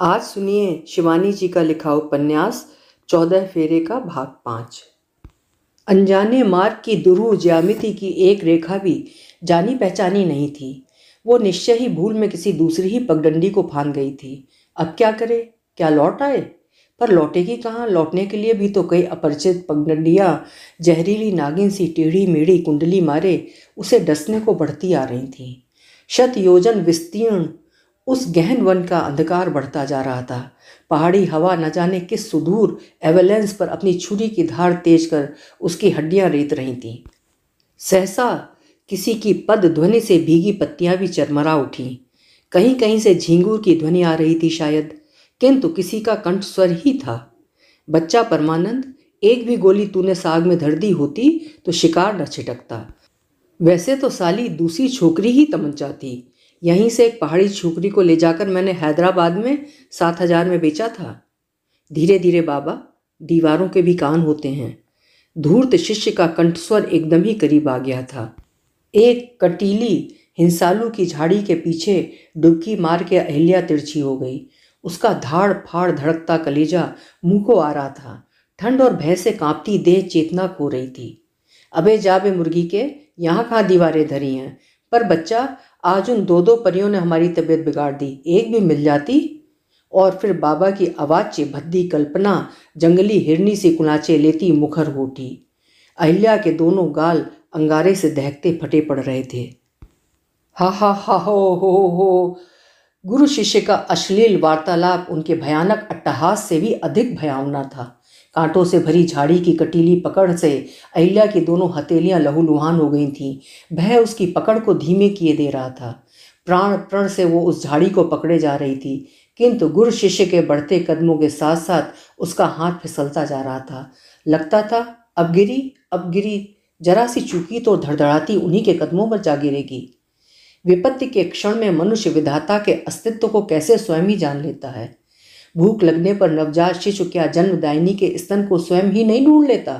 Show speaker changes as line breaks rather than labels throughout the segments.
आज सुनिए शिवानी जी का लिखा उपन्यास चौदह फेरे का भाग पाँच अनजाने मार्ग की दुरु ज्यामिति की एक रेखा भी जानी पहचानी नहीं थी वो निश्चय ही भूल में किसी दूसरी ही पगडंडी को फान गई थी अब क्या करे क्या लौट आए पर लौटेगी कहाँ लौटने के लिए भी तो कई अपरिचित पगडंडियाँ जहरीली नागिन सी टेढ़ी मेढ़ी कुंडली मारे उसे डसने को बढ़ती आ रही थीं शत योजन विस्तीर्ण उस गहन वन का अंधकार बढ़ता जा रहा था पहाड़ी हवा न जाने किस सुदूर एवेलेंस पर अपनी छुरी की धार तेज कर उसकी हड्डियां रेत रही थीं सहसा किसी की पद ध्वनि से भीगी पत्तियां भी चरमरा उठी कहीं कहीं से झींगूर की ध्वनि आ रही थी शायद किंतु किसी का कंठ स्वर ही था बच्चा परमानंद एक भी गोली तूने साग में धर दी होती तो शिकार न छिटकता वैसे तो साली दूसरी छोकरी ही तमंचा थी यहीं से एक पहाड़ी छोकरी को ले जाकर मैंने हैदराबाद में सात हजार में बेचा था धीरे धीरे बाबा दीवारों के भी कान होते हैं धूर्त शिष्य का कंठस्वर एकदम ही करीब आ गया था एक कटीली हिंसालू की झाड़ी के पीछे डुबकी मार के अहल्या तिरछी हो गई उसका धाड़ फाड़ धड़कता कलेजा मुंह को आ रहा था ठंड और भय से कांपती देह चेतना खो रही थी अबे जाबे मुर्गी के यहाँ कहाँ दीवारें धरी हैं पर बच्चा आज उन दो दो परियों ने हमारी तबीयत बिगाड़ दी एक भी मिल जाती और फिर बाबा की आवाज़ भद्दी कल्पना जंगली हिरनी से कुनाचे लेती मुखर होटी अहिल्या के दोनों गाल अंगारे से दहकते फटे पड़ रहे थे हा हा हा हो हो हो गुरु शिष्य का अश्लील वार्तालाप उनके भयानक अट्टहास से भी अधिक भयावना था कांटों से भरी झाड़ी की कटीली पकड़ से अहिल्या की दोनों हथेलियां लहूलुहान हो गई थीं भय उसकी पकड़ को धीमे किए दे रहा था प्राण प्रण से वो उस झाड़ी को पकड़े जा रही थी किंतु गुरु शिष्य के बढ़ते कदमों के साथ साथ उसका हाथ फिसलता जा रहा था लगता था अब गिरी अब गिरी जरा सी चूकी तो धड़धड़ाती उन्हीं के कदमों पर जा गिरेगी विपत्ति के क्षण में मनुष्य विधाता के अस्तित्व को कैसे स्वयं ही जान लेता है भूख लगने पर नवजात शिशु क्या जन्मदायिनी के स्तन को स्वयं ही नहीं ढूंढ लेता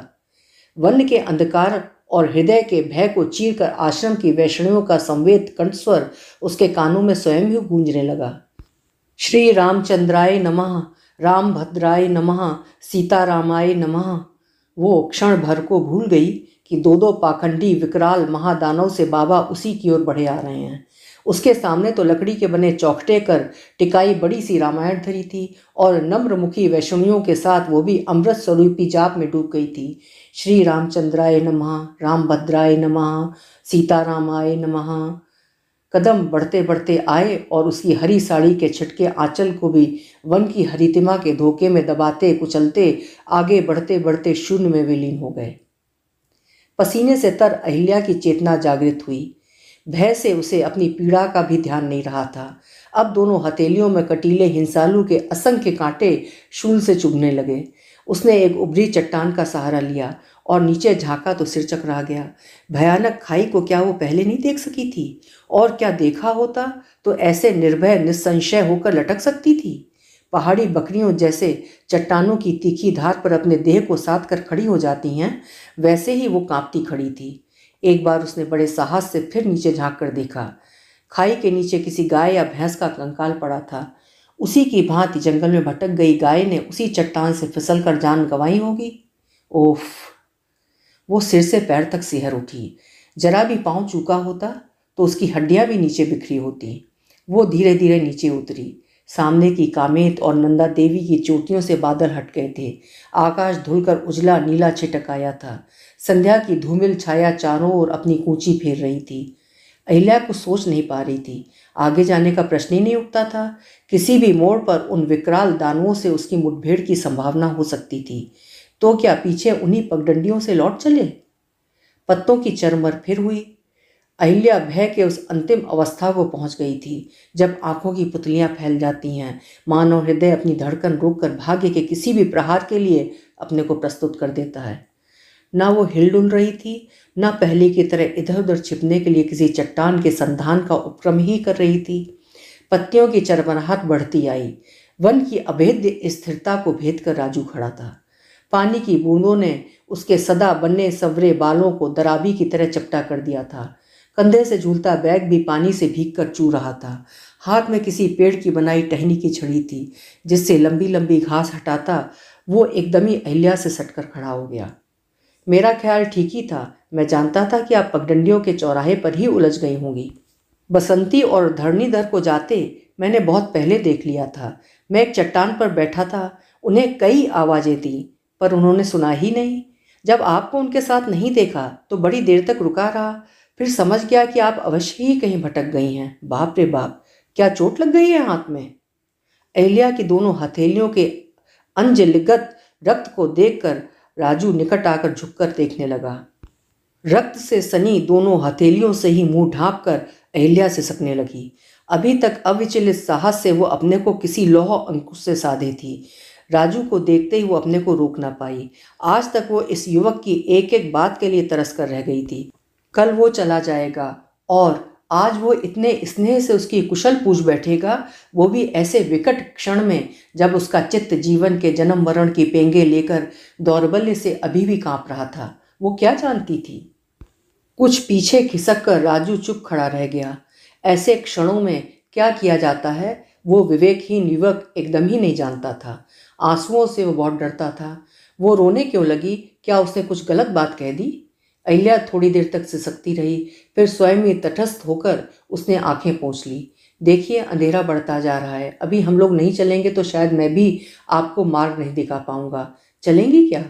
वन के अंधकार और हृदय के भय को चीरकर आश्रम की वैष्णियों का संवेद कंठस्वर उसके कानों में स्वयं ही गूंजने लगा श्री रामचंद्राय नमः राम भद्राय नमः सीतारामाय नमः वो क्षण भर को भूल गई कि दो दो पाखंडी विकराल महादानव से बाबा उसी की ओर बढ़े आ रहे हैं उसके सामने तो लकड़ी के बने चौकटे कर टिकाई बड़ी सी रामायण धरी थी और नम्रमुखी वैष्णवियों के साथ वो भी अमृत स्वरूपी जाप में डूब गई थी श्री रामचंद्राय नमः राम भद्राय नमः सीतारामाय नमः कदम बढ़ते बढ़ते आए और उसकी हरी साड़ी के छटके आंचल को भी वन की हरितिमा के धोखे में दबाते कुचलते आगे बढ़ते बढ़ते शून्य में विलीन हो गए पसीने से तर अहिल्या की चेतना जागृत हुई भय से उसे अपनी पीड़ा का भी ध्यान नहीं रहा था अब दोनों हथेलियों में कटीले हिंसालू के असंख्य कांटे शूल से चुभने लगे उसने एक उभरी चट्टान का सहारा लिया और नीचे झांका तो सिर चकरा गया भयानक खाई को क्या वो पहले नहीं देख सकी थी और क्या देखा होता तो ऐसे निर्भय निसंशय होकर लटक सकती थी पहाड़ी बकरियों जैसे चट्टानों की तीखी धार पर अपने देह को साथ कर खड़ी हो जाती हैं वैसे ही वो कांपती खड़ी थी एक बार उसने बड़े साहस से फिर नीचे झांक कर देखा खाई के नीचे किसी गाय या भैंस का कंकाल पड़ा था उसी की भांति जंगल में भटक गई गाय ने उसी चट्टान से फिसल कर जान गंवाई होगी ओफ वो सिर से पैर तक सिहर उठी जरा भी पाँव चूका होता तो उसकी हड्डियाँ भी नीचे बिखरी होती वो धीरे धीरे नीचे उतरी सामने की कामेत और नंदा देवी की चोटियों से बादल हट गए थे आकाश धुलकर उजला नीला छिटक आया था संध्या की धूमिल छाया चारों ओर अपनी कूची फेर रही थी अहिल्या कुछ सोच नहीं पा रही थी आगे जाने का प्रश्न ही नहीं उठता था किसी भी मोड़ पर उन विकराल दानवों से उसकी मुठभेड़ की संभावना हो सकती थी तो क्या पीछे उन्हीं पगडंडियों से लौट चले पत्तों की चरमर फिर हुई अहिल्या भय के उस अंतिम अवस्था को पहुंच गई थी जब आंखों की पुतलियां फैल जाती हैं मानव हृदय अपनी धड़कन रोककर भाग्य के किसी भी प्रहार के लिए अपने को प्रस्तुत कर देता है ना वो हिलडुल रही थी ना पहले की तरह इधर उधर छिपने के लिए किसी चट्टान के संधान का उपक्रम ही कर रही थी पत्तियों की चरमराहट बढ़ती आई वन की अभेद्य स्थिरता को भेद कर राजू खड़ा था पानी की बूंदों ने उसके सदा बनने सवरे बालों को दराबी की तरह चपटा कर दिया था कंधे से झूलता बैग भी पानी से भीग कर चू रहा था हाथ में किसी पेड़ की बनाई टहनी की छड़ी थी जिससे लंबी लंबी घास हटाता वो एकदम ही अहल्या से सटकर खड़ा हो गया मेरा ख्याल ठीक ही था मैं जानता था कि आप पगडंडियों के चौराहे पर ही उलझ गई होंगी बसंती और धरणीधर को जाते मैंने बहुत पहले देख लिया था मैं एक चट्टान पर बैठा था उन्हें कई आवाज़ें दी पर उन्होंने सुना ही नहीं जब आपको उनके साथ नहीं देखा तो बड़ी देर तक रुका रहा फिर समझ गया कि आप अवश्य ही कहीं भटक गई हैं बाप रे बाप क्या चोट लग गई है हाथ में अहल्या की दोनों हथेलियों के अंजलिगत रक्त को देखकर राजू निकट आकर झुककर देखने लगा रक्त से सनी दोनों हथेलियों से ही मुंह ढाँप कर अहल्या से सकने लगी अभी तक अविचलित साहस से वो अपने को किसी लौह अंकुश से साधे थी राजू को देखते ही वो अपने को रोक ना पाई आज तक वो इस युवक की एक एक बात के लिए तरस कर रह गई थी कल वो चला जाएगा और आज वो इतने स्नेह से उसकी कुशल पूछ बैठेगा वो भी ऐसे विकट क्षण में जब उसका चित्त जीवन के जन्म मरण की पेंगे लेकर दौर्बल्य से अभी भी कांप रहा था वो क्या जानती थी कुछ पीछे खिसक कर राजू चुप खड़ा रह गया ऐसे क्षणों में क्या किया जाता है वो विवेकहीन युवक एकदम ही नहीं जानता था आंसुओं से वो बहुत डरता था वो रोने क्यों लगी क्या उसने कुछ गलत बात कह दी अहिल्या थोड़ी देर तक सिसकती रही फिर स्वयं ही तटस्थ होकर उसने आंखें पहुँच ली देखिए अंधेरा बढ़ता जा रहा है अभी हम लोग नहीं चलेंगे तो शायद मैं भी आपको मार्ग नहीं दिखा पाऊंगा चलेंगी क्या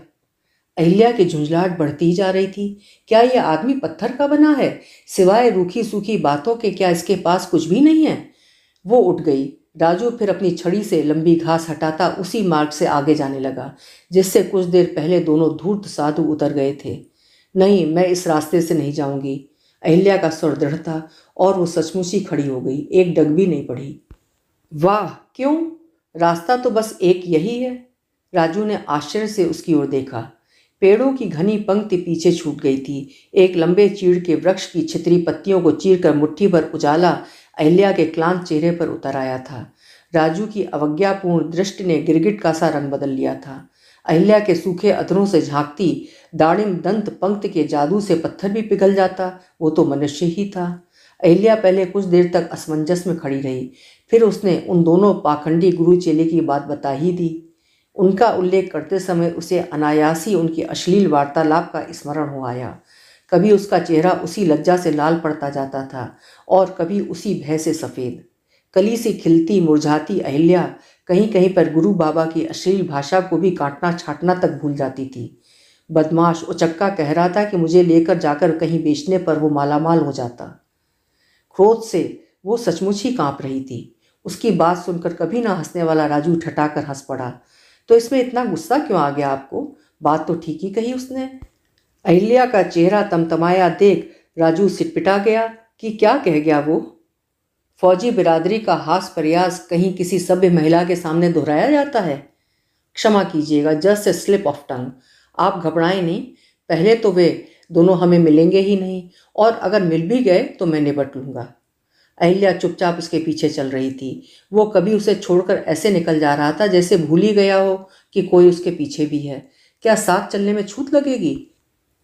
अहिल्या की झुंझलाहट बढ़ती जा रही थी क्या यह आदमी पत्थर का बना है सिवाय रूखी सूखी बातों के क्या इसके पास कुछ भी नहीं है वो उठ गई राजू फिर अपनी छड़ी से लंबी घास हटाता उसी मार्ग से आगे जाने लगा जिससे कुछ देर पहले दोनों धूर्त साधु उतर गए थे नहीं मैं इस रास्ते से नहीं जाऊंगी अहिल्या का स्वर दृढ़ था और वो सचमुच ही खड़ी हो गई एक डग भी नहीं पड़ी वाह क्यों रास्ता तो बस एक यही है राजू ने आश्चर्य से उसकी ओर देखा पेड़ों की घनी पंक्ति पीछे छूट गई थी एक लंबे चीड़ के वृक्ष की छितरी पत्तियों को चीरकर मुट्ठी भर उजाला अहल्या के क्लांत चेहरे पर उतर आया था राजू की अवज्ञापूर्ण दृष्टि ने गिरगिट का सा रंग बदल लिया था अहल्या के सूखे अधरों से झांकती दाड़िम दंत पंक्त के जादू से पत्थर भी पिघल जाता वो तो मनुष्य ही था अहिल्या पहले कुछ देर तक असमंजस में खड़ी रही फिर उसने उन दोनों पाखंडी गुरु चेले की बात बता ही दी उनका उल्लेख करते समय उसे अनायासी उनकी अश्लील वार्तालाप का स्मरण हो आया कभी उसका चेहरा उसी लज्जा से लाल पड़ता जाता था और कभी उसी भय से सफ़ेद कली से खिलती मुरझाती अहिल्या कहीं कहीं पर गुरु बाबा की अश्लील भाषा को भी काटना छाटना तक भूल जाती थी बदमाश उचक्का कह रहा था कि मुझे लेकर जाकर कहीं बेचने पर वो मालामाल हो जाता क्रोध से वो सचमुच ही कांप रही थी उसकी बात सुनकर कभी ना हंसने वाला राजू ठटाकर हंस पड़ा तो इसमें इतना गुस्सा क्यों आ गया आपको बात तो ठीक ही कही उसने अहिल्या का चेहरा तमतमाया देख राजू सिटपिटा गया कि क्या कह गया वो फौजी बिरादरी का हास प्रयास कहीं किसी सभ्य महिला के सामने दोहराया जाता है क्षमा कीजिएगा just a slip of tongue आप घबराएं नहीं पहले तो वे दोनों हमें मिलेंगे ही नहीं और अगर मिल भी गए तो मैं निपट लूँगा अहिल्या चुपचाप उसके पीछे चल रही थी वो कभी उसे छोड़कर ऐसे निकल जा रहा था जैसे भूल ही गया हो कि कोई उसके पीछे भी है क्या साथ चलने में छूट लगेगी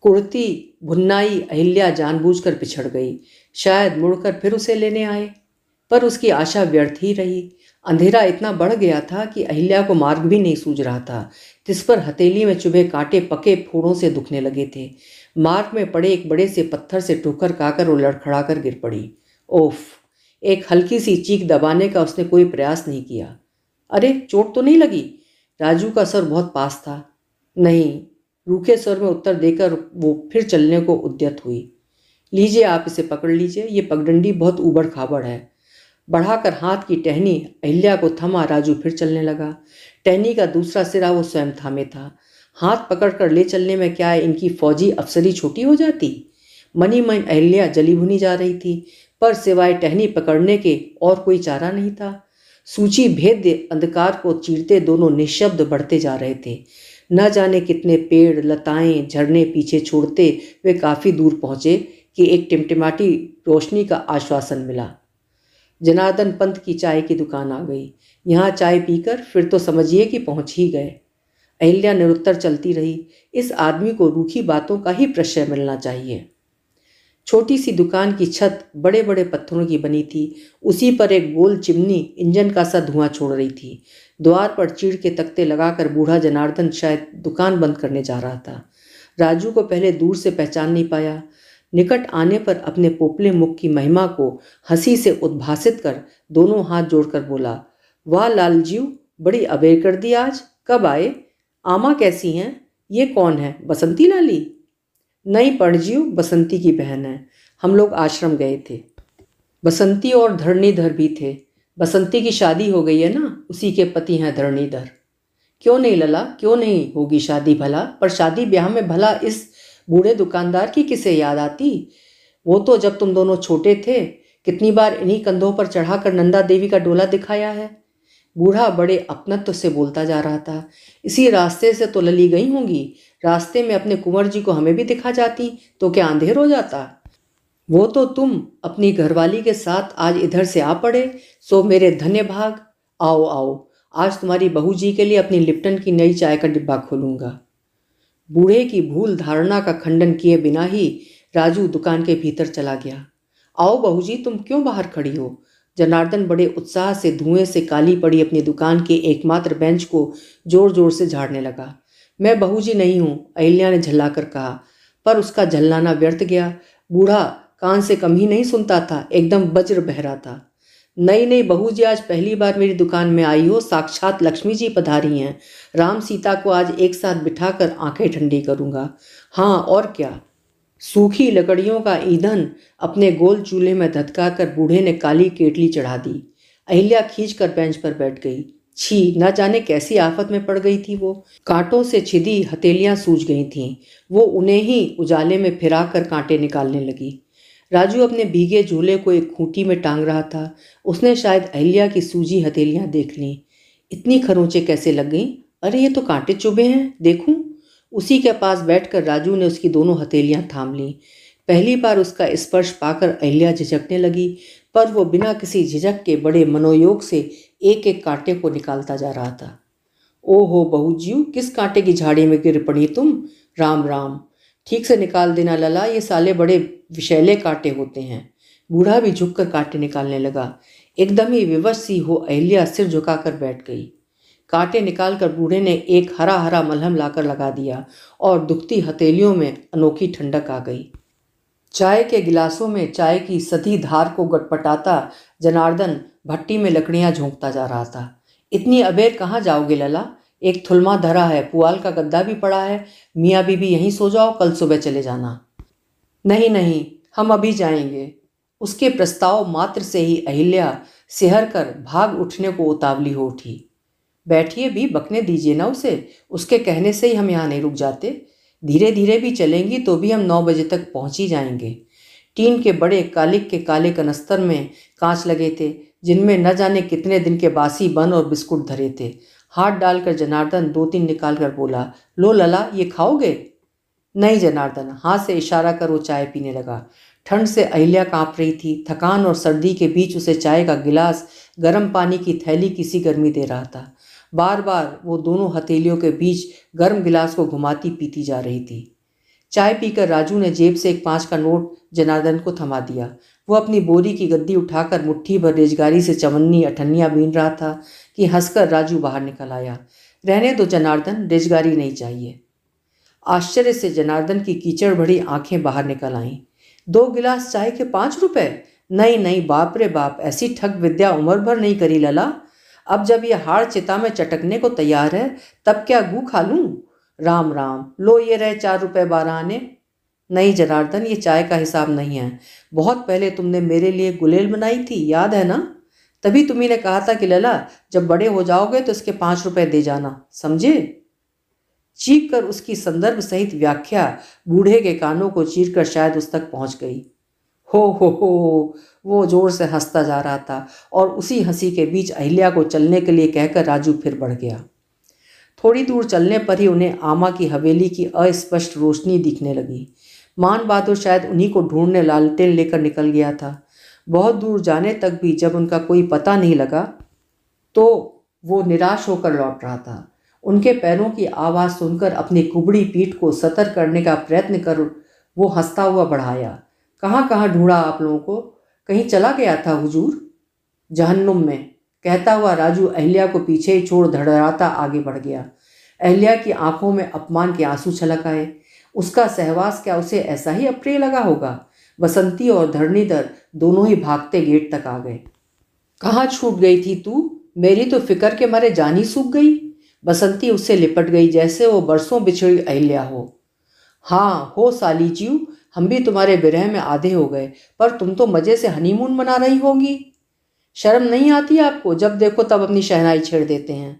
कुर्ती भुन्नाई अहिल्या जानबूझकर पिछड़ गई शायद मुड़कर फिर उसे लेने आए पर उसकी आशा व्यर्थ ही रही अंधेरा इतना बढ़ गया था कि अहिल्या को मार्ग भी नहीं सूझ रहा था जिस पर हथेली में चुभे कांटे पके फूड़ों से दुखने लगे थे मार्ग में पड़े एक बड़े से पत्थर से ठोकर काकर वो लड़खड़ा कर गिर पड़ी ओफ एक हल्की सी चीख दबाने का उसने कोई प्रयास नहीं किया अरे चोट तो नहीं लगी राजू का सर बहुत पास था नहीं रूखे स्वर में उत्तर देकर वो फिर चलने को उद्यत हुई लीजिए आप इसे पकड़ लीजिए ये पगडंडी बहुत उबड़ खाबड़ है बढ़ाकर हाथ की टहनी अहिल्या को थमा राजू फिर चलने लगा टहनी का दूसरा सिरा वो स्वयं थामे था हाथ पकड़कर ले चलने में क्या है इनकी फौजी अफसरी छोटी हो जाती मनी मन अहिल्या जली भुनी जा रही थी पर सिवाय टहनी पकड़ने के और कोई चारा नहीं था सूची भेद अंधकार को चीरते दोनों निशब्द बढ़ते जा रहे थे न जाने कितने पेड़ लताएं झरने पीछे छोड़ते वे काफ़ी दूर पहुँचे कि एक टिमटिमाटी रोशनी का आश्वासन मिला जनार्दन पंत की चाय की दुकान आ गई यहाँ चाय पीकर फिर तो समझिए कि पहुँच ही गए अहिल्या निरुत्तर चलती रही इस आदमी को रूखी बातों का ही प्रश्रय मिलना चाहिए छोटी सी दुकान की छत बड़े बड़े पत्थरों की बनी थी उसी पर एक गोल चिमनी इंजन का सा धुआं छोड़ रही थी द्वार पर चीड़ के तख्ते लगाकर बूढ़ा जनार्दन शायद दुकान बंद करने जा रहा था राजू को पहले दूर से पहचान नहीं पाया निकट आने पर अपने पोपले मुख की महिमा को हंसी से उद्भासित कर दोनों हाथ जोड़कर बोला वाह लालजीव बड़ी अबेर कर दी आज कब आए आमा कैसी हैं ये कौन है बसंती लाली नहीं पणजीव बसंती की बहन है हम लोग आश्रम गए थे बसंती और धरणीधर भी थे बसंती की शादी हो गई है ना उसी के पति हैं धरणीधर क्यों नहीं लला क्यों नहीं होगी शादी भला पर शादी ब्याह में भला इस बूढ़े दुकानदार की किसे याद आती वो तो जब तुम दोनों छोटे थे कितनी बार इन्हीं कंधों पर चढ़ाकर नंदा देवी का डोला दिखाया है बूढ़ा बड़े अपनत्व से बोलता जा रहा था इसी रास्ते से तो लली गई होंगी रास्ते में अपने कुंवर जी को हमें भी दिखा जाती तो क्या अंधेर हो जाता वो तो तुम अपनी घरवाली के साथ आज इधर से आ पड़े सो मेरे धन्य भाग आओ आओ आज तुम्हारी बहू जी के लिए अपनी लिप्टन की नई चाय का डिब्बा खोलूंगा बूढ़े की भूल धारणा का खंडन किए बिना ही राजू दुकान के भीतर चला गया आओ बहू जी तुम क्यों बाहर खड़ी हो जनार्दन बड़े उत्साह से धुएं से काली पड़ी अपनी दुकान के एकमात्र बेंच को जोर जोर से झाड़ने लगा मैं बहू जी नहीं हूँ अहिल्या ने झल्लाकर कहा पर उसका झल्लाना व्यर्थ गया बूढ़ा कान से कम ही नहीं सुनता था एकदम वज्र बहरा था नई नई बहू जी आज पहली बार मेरी दुकान में आई हो साक्षात लक्ष्मी जी पधारी हैं राम सीता को आज एक साथ बिठाकर आंखें ठंडी करूंगा हाँ और क्या सूखी लकड़ियों का ईंधन अपने गोल चूल्हे में धतका कर बूढ़े ने काली केटली चढ़ा दी अहिल्या खींच कर बेंच पर बैठ गई छी न जाने कैसी आफत में पड़ गई थी वो कांटों से छिदी हथेलियां सूज गई थीं वो उन्हें ही उजाले में फिरा कर कांटे निकालने लगी राजू अपने भीगे झूले को एक खूंटी में टांग रहा था उसने शायद अहल्या की सूजी हथेलियाँ देख लीं इतनी खरोंचे कैसे लग गईं अरे ये तो कांटे चुभे हैं देखूं उसी के पास बैठकर राजू ने उसकी दोनों हथेलियाँ थाम लीं पहली बार उसका स्पर्श पाकर अहल्या झिझकने लगी पर वो बिना किसी झिझक के बड़े मनोयोग से एक एक कांटे को निकालता जा रहा था ओहो बहू जीव किस कांटे की झाड़ी में गिर पड़ी तुम राम राम ठीक से निकाल देना लला ये साले बड़े विशैले कांटे होते हैं बूढ़ा भी झुक कर कांटे निकालने लगा एकदम ही विवश सी हो अहल्या सिर झुकाकर बैठ गई कांटे निकाल कर बूढ़े ने एक हरा हरा मलहम लाकर लगा दिया और दुखती हथेलियों में अनोखी ठंडक आ गई चाय के गिलासों में चाय की सधी धार को गटपटाता जनार्दन भट्टी में लकड़ियां झोंकता जा रहा था इतनी अबेर कहाँ जाओगे लला एक थुलमा धरा है पुआल का गद्दा भी पड़ा है मियाँ बीबी यहीं सो जाओ कल सुबह चले जाना नहीं नहीं हम अभी जाएंगे उसके प्रस्ताव मात्र से ही अहिल्या सिहर कर भाग उठने को उतावली हो उठी बैठिए भी बकने दीजिए ना उसे उसके कहने से ही हम यहाँ नहीं रुक जाते धीरे धीरे भी चलेंगी तो भी हम नौ बजे तक पहुँच ही जाएंगे टीन के बड़े कालिक के काले कनस्तर में कांच लगे थे जिनमें न जाने कितने दिन के बासी बन और बिस्कुट धरे थे हाथ डालकर जनार्दन दो तीन निकाल कर बोला लो लला ये खाओगे नहीं जनार्दन हाथ से इशारा कर वो चाय पीने लगा ठंड से अहिल्या कांप रही थी थकान और सर्दी के बीच उसे चाय का गिलास गर्म पानी की थैली किसी गर्मी दे रहा था बार बार वो दोनों हथेलियों के बीच गर्म गिलास को घुमाती पीती जा रही थी चाय पीकर राजू ने जेब से एक पाँच का नोट जनार्दन को थमा दिया वो अपनी बोरी की गद्दी उठाकर मुट्ठी भर रेजगारी से चवन्नी अठन्नियाँ बीन रहा था कि हंसकर राजू बाहर निकल आया रहने दो जनार्दन रेजगारी नहीं चाहिए आश्चर्य से जनार्दन की कीचड़ भरी आंखें बाहर निकल आईं दो गिलास चाय के पाँच रुपए नहीं नहीं बाप रे बाप ऐसी ठग विद्या उम्र भर नहीं करी लला अब जब ये हार चिता में चटकने को तैयार है तब क्या गू खा लूँ राम राम लो ये रहे चार रुपये बारह आने नहीं जनार्दन ये चाय का हिसाब नहीं है बहुत पहले तुमने मेरे लिए गुलेल बनाई थी याद है ना तभी तुम्हें कहा था कि लला जब बड़े हो जाओगे तो इसके पाँच रुपये दे जाना समझे चीख कर उसकी संदर्भ सहित व्याख्या बूढ़े के कानों को चीर कर शायद उस तक पहुंच गई हो हो हो वो जोर से हंसता जा रहा था और उसी हंसी के बीच अहिल्या को चलने के लिए कहकर राजू फिर बढ़ गया थोड़ी दूर चलने पर ही उन्हें आमा की हवेली की अस्पष्ट रोशनी दिखने लगी मान बहादुर तो शायद उन्हीं को ढूंढने लालटेन लेकर निकल गया था बहुत दूर जाने तक भी जब उनका कोई पता नहीं लगा तो वो निराश होकर लौट रहा था उनके पैरों की आवाज़ सुनकर अपनी कुबड़ी पीठ को सतर करने का प्रयत्न कर वो हंसता हुआ बढ़ाया कहाँ कहाँ ढूंढा आप लोगों को कहीं चला गया था हुजूर जहन्नुम में कहता हुआ राजू अहल्या को पीछे ही छोड़ धड़राता आगे बढ़ गया अहल्या की आंखों में अपमान के आंसू छलक आए उसका सहवास क्या उसे ऐसा ही अप्रिय लगा होगा बसंती और धरणीधर दोनों ही भागते गेट तक आ गए कहाँ छूट गई थी तू मेरी तो फिक्र के मारे जानी सूख गई बसंती उससे लिपट गई जैसे वो बरसों बिछड़ी अहिल्या हो हाँ हो साली जीव हम भी तुम्हारे विरह में आधे हो गए पर तुम तो मज़े से हनीमून मना रही होगी शर्म नहीं आती आपको जब देखो तब अपनी शहनाई छेड़ देते हैं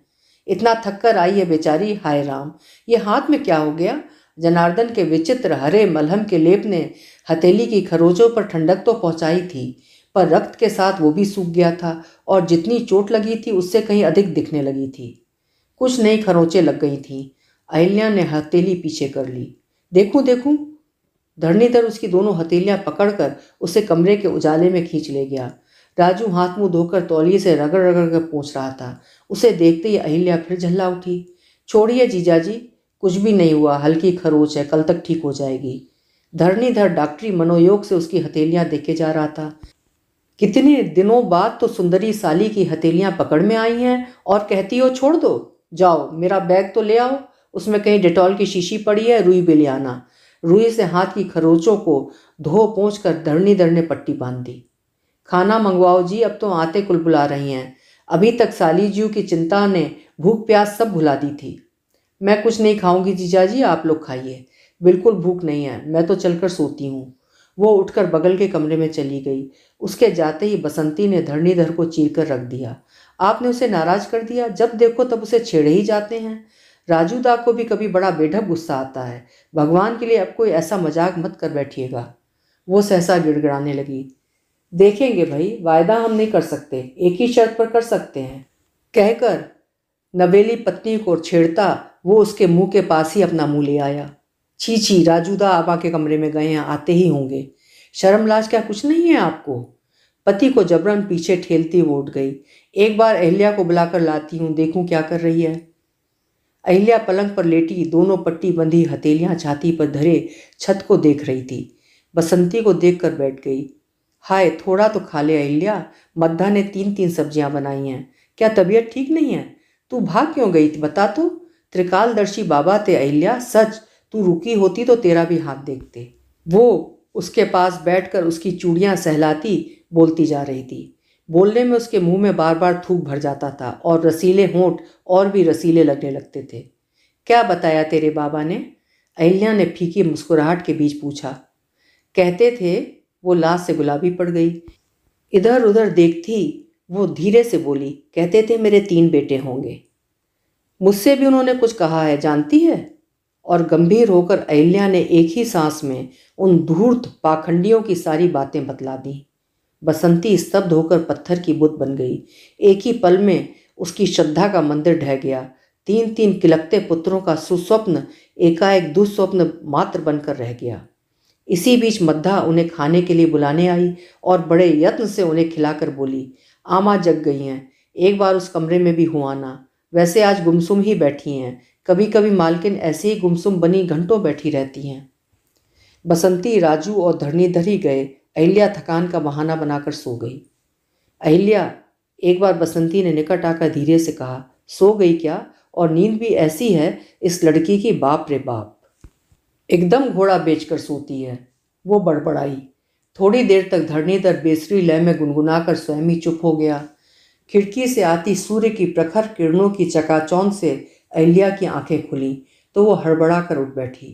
इतना थककर आई है बेचारी हाय राम ये हाथ में क्या हो गया जनार्दन के विचित्र हरे मलहम के लेप ने हथेली की खरोचों पर ठंडक तो पहुंचाई थी पर रक्त के साथ वो भी सूख गया था और जितनी चोट लगी थी उससे कहीं अधिक दिखने लगी थी कुछ नई खरोचें लग गई थीं अहिल्या ने हथेली पीछे कर ली देखूं देखूं दर उसकी दोनों हथेलियां पकड़कर उसे कमरे के उजाले में खींच ले गया राजू हाथ मुंह धोकर तौलिए से रगड़ रगड़ कर पूछ रहा था उसे देखते ही अहिल्या फिर झल्ला उठी छोड़िए जीजा जी कुछ भी नहीं हुआ हल्की खरोच है कल तक ठीक हो जाएगी धर डॉक्टरी मनोयोग से उसकी हथेलियाँ देखे जा रहा था कितने दिनों बाद तो सुंदरी साली की हथेलियाँ पकड़ में आई हैं और कहती हो छोड़ दो जाओ मेरा बैग तो ले आओ उसमें कहीं डिटॉल की शीशी पड़ी है रुई भी ले आना रुई से हाथ की खरोचों को धो पहुँच कर धरणीधर ने पट्टी बांध दी खाना मंगवाओ जी अब तो आते कुल रही हैं अभी तक साली जीव की चिंता ने भूख प्यास सब भुला दी थी मैं कुछ नहीं खाऊंगी जीजा जी आप लोग खाइए बिल्कुल भूख नहीं है मैं तो चलकर सोती हूँ वो उठकर बगल के कमरे में चली गई उसके जाते ही बसंती ने धर को चीर कर रख दिया आपने उसे नाराज कर दिया जब देखो तब उसे छेड़े ही जाते हैं राजू दा को भी कभी बड़ा बेढप गुस्सा आता है भगवान के लिए अब कोई ऐसा मजाक मत कर बैठिएगा वो सहसा गिड़गिड़ाने लगी देखेंगे भाई वायदा हम नहीं कर सकते एक ही शर्त पर कर सकते हैं कहकर नवेली पत्नी को छेड़ता वो उसके मुंह के पास ही अपना मुंह ले आया छी छी राजूदा आप के कमरे में गए हैं आते ही होंगे शर्म लाज क्या कुछ नहीं है आपको पति को जबरन पीछे ठेलती वो उठ गई एक बार अहल्या को बुलाकर लाती हूँ देखूँ क्या कर रही है अहिल्या पलंग पर लेटी दोनों पट्टी बंधी हथेलियाँ छाती पर धरे छत को देख रही थी बसंती को देख कर बैठ गई हाय थोड़ा तो खा ले अहिल्या मद्दा ने तीन तीन सब्जियाँ बनाई हैं क्या तबीयत ठीक नहीं है तू भाग क्यों गई थी बता तो त्रिकालदर्शी बाबा ते अहिल्या सच तू रुकी होती तो तेरा भी हाथ देखते वो उसके पास बैठकर उसकी चूड़ियाँ सहलाती बोलती जा रही थी बोलने में उसके मुंह में बार बार थूक भर जाता था और रसीले होंठ और भी रसीले लगने लगते थे क्या बताया तेरे बाबा ने अहिल्या ने फीकी मुस्कुराहट के बीच पूछा कहते थे वो लाश से गुलाबी पड़ गई इधर उधर देखती वो धीरे से बोली कहते थे मेरे तीन बेटे होंगे मुझसे भी उन्होंने कुछ कहा है जानती है और गंभीर होकर अहिल्या ने एक ही सांस में उन धूर्त पाखंडियों की सारी बातें बतला दी बसंती स्तब्ध होकर पत्थर की बुत बन गई एक ही पल में उसकी श्रद्धा का मंदिर ढह गया तीन तीन किलकते पुत्रों का सुस्वप्न एकाएक दुस्वप्न मात्र बनकर रह गया इसी बीच मद्दा उन्हें खाने के लिए बुलाने आई और बड़े यत्न से उन्हें खिलाकर बोली आमा जग गई हैं एक बार उस कमरे में भी हुआ ना वैसे आज गुमसुम ही बैठी हैं कभी कभी मालकिन ऐसे ही गुमसुम बनी घंटों बैठी रहती हैं बसंती राजू और धरणीधर ही गए अहिल्या थकान का बहाना बनाकर सो गई अहिल्या एक बार बसंती ने निकट आकर धीरे से कहा सो गई क्या और नींद भी ऐसी है इस लड़की की बाप रे बाप एकदम घोड़ा बेचकर सोती है वो बड़बड़ाई थोड़ी देर तक दर बेसरी लय में गुनगुनाकर स्वयं ही चुप हो गया खिड़की से आती सूर्य की प्रखर किरणों की चकाचौंध से अहल्या की आंखें खुली तो वो हड़बड़ा कर उठ बैठी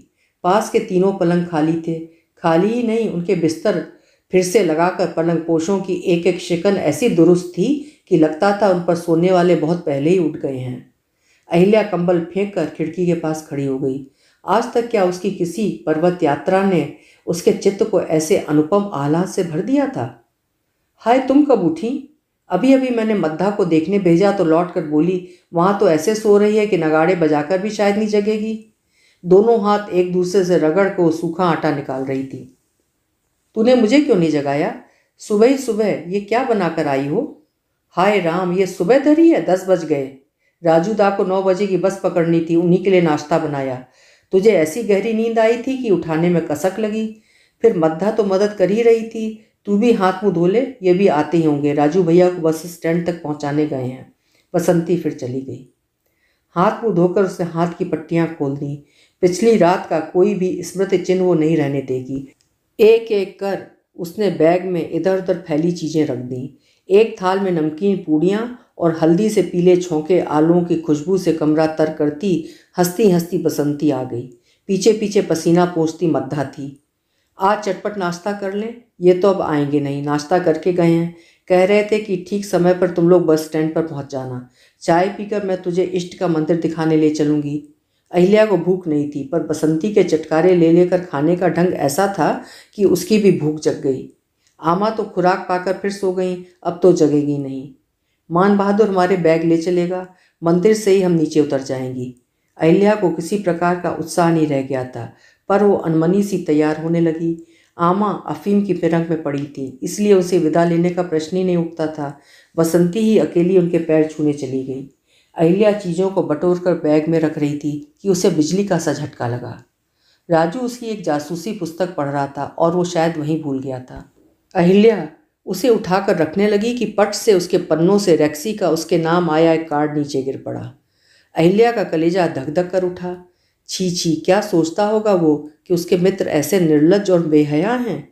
पास के तीनों पलंग खाली थे खाली ही नहीं उनके बिस्तर फिर से लगाकर पलंग पोशों की एक एक शिकन ऐसी दुरुस्त थी कि लगता था उन पर सोने वाले बहुत पहले ही उठ गए हैं अहिल्या कंबल फेंक कर खिड़की के पास खड़ी हो गई आज तक क्या उसकी किसी पर्वत यात्रा ने उसके चित्त को ऐसे अनुपम आह्लाद से भर दिया था हाय तुम कब उठी अभी अभी मैंने मद्दा को देखने भेजा तो लौट कर बोली वहाँ तो ऐसे सो रही है कि नगाड़े बजाकर भी शायद नहीं जगेगी दोनों हाथ एक दूसरे से रगड़ को सूखा आटा निकाल रही थी तूने मुझे क्यों नहीं जगाया सुबह ही सुबह ये क्या बनाकर आई हो हाय राम ये सुबह धरी है दस बज गए राजू दा को नौ बजे की बस पकड़नी थी उन्हीं के लिए नाश्ता बनाया तुझे ऐसी गहरी नींद आई थी कि उठाने में कसक लगी फिर मद्दा तो मदद कर ही रही थी तू भी हाथ मुँह धो ले ये भी आते ही होंगे राजू भैया को बस स्टैंड तक पहुँचाने गए हैं बसंती फिर चली गई हाथ मुँह धोकर उसने हाथ की पट्टियाँ खोल दी पिछली रात का कोई भी स्मृति चिन्ह वो नहीं रहने देगी एक एक कर उसने बैग में इधर उधर फैली चीज़ें रख दी एक थाल में नमकीन पूड़ियाँ और हल्दी से पीले छोंके आलुओं की खुशबू से कमरा तर करती हंसती हंसती बसंती आ गई पीछे पीछे पसीना पोंछती मद्धा थी आज चटपट नाश्ता कर लें ये तो अब आएंगे नहीं नाश्ता करके गए हैं कह रहे थे कि ठीक समय पर तुम लोग बस स्टैंड पर पहुंच जाना चाय पीकर मैं तुझे इष्ट का मंदिर दिखाने ले चलूँगी अहिल्या को भूख नहीं थी पर बसंती के चटकारे ले लेकर खाने का ढंग ऐसा था कि उसकी भी भूख जग गई आमा तो खुराक पाकर फिर सो गई अब तो जगेगी नहीं मान बहादुर हमारे बैग ले चलेगा मंदिर से ही हम नीचे उतर जाएंगी अहिल्या को किसी प्रकार का उत्साह नहीं रह गया था पर वो अनमनी सी तैयार होने लगी आमा अफीम की फिरंग में पड़ी थी इसलिए उसे विदा लेने का प्रश्न ही नहीं उठता था बसंती ही अकेली उनके पैर छूने चली गई अहिल्या चीज़ों को बटोर कर बैग में रख रही थी कि उसे बिजली का सा झटका लगा राजू उसकी एक जासूसी पुस्तक पढ़ रहा था और वो शायद वहीं भूल गया था अहिल्या उसे उठाकर रखने लगी कि पट से उसके पन्नों से रैक्सी का उसके नाम आया एक कार्ड नीचे गिर पड़ा अहिल्या का कलेजा धक धक कर उठा छी छी क्या सोचता होगा वो कि उसके मित्र ऐसे निर्लज और बेहया हैं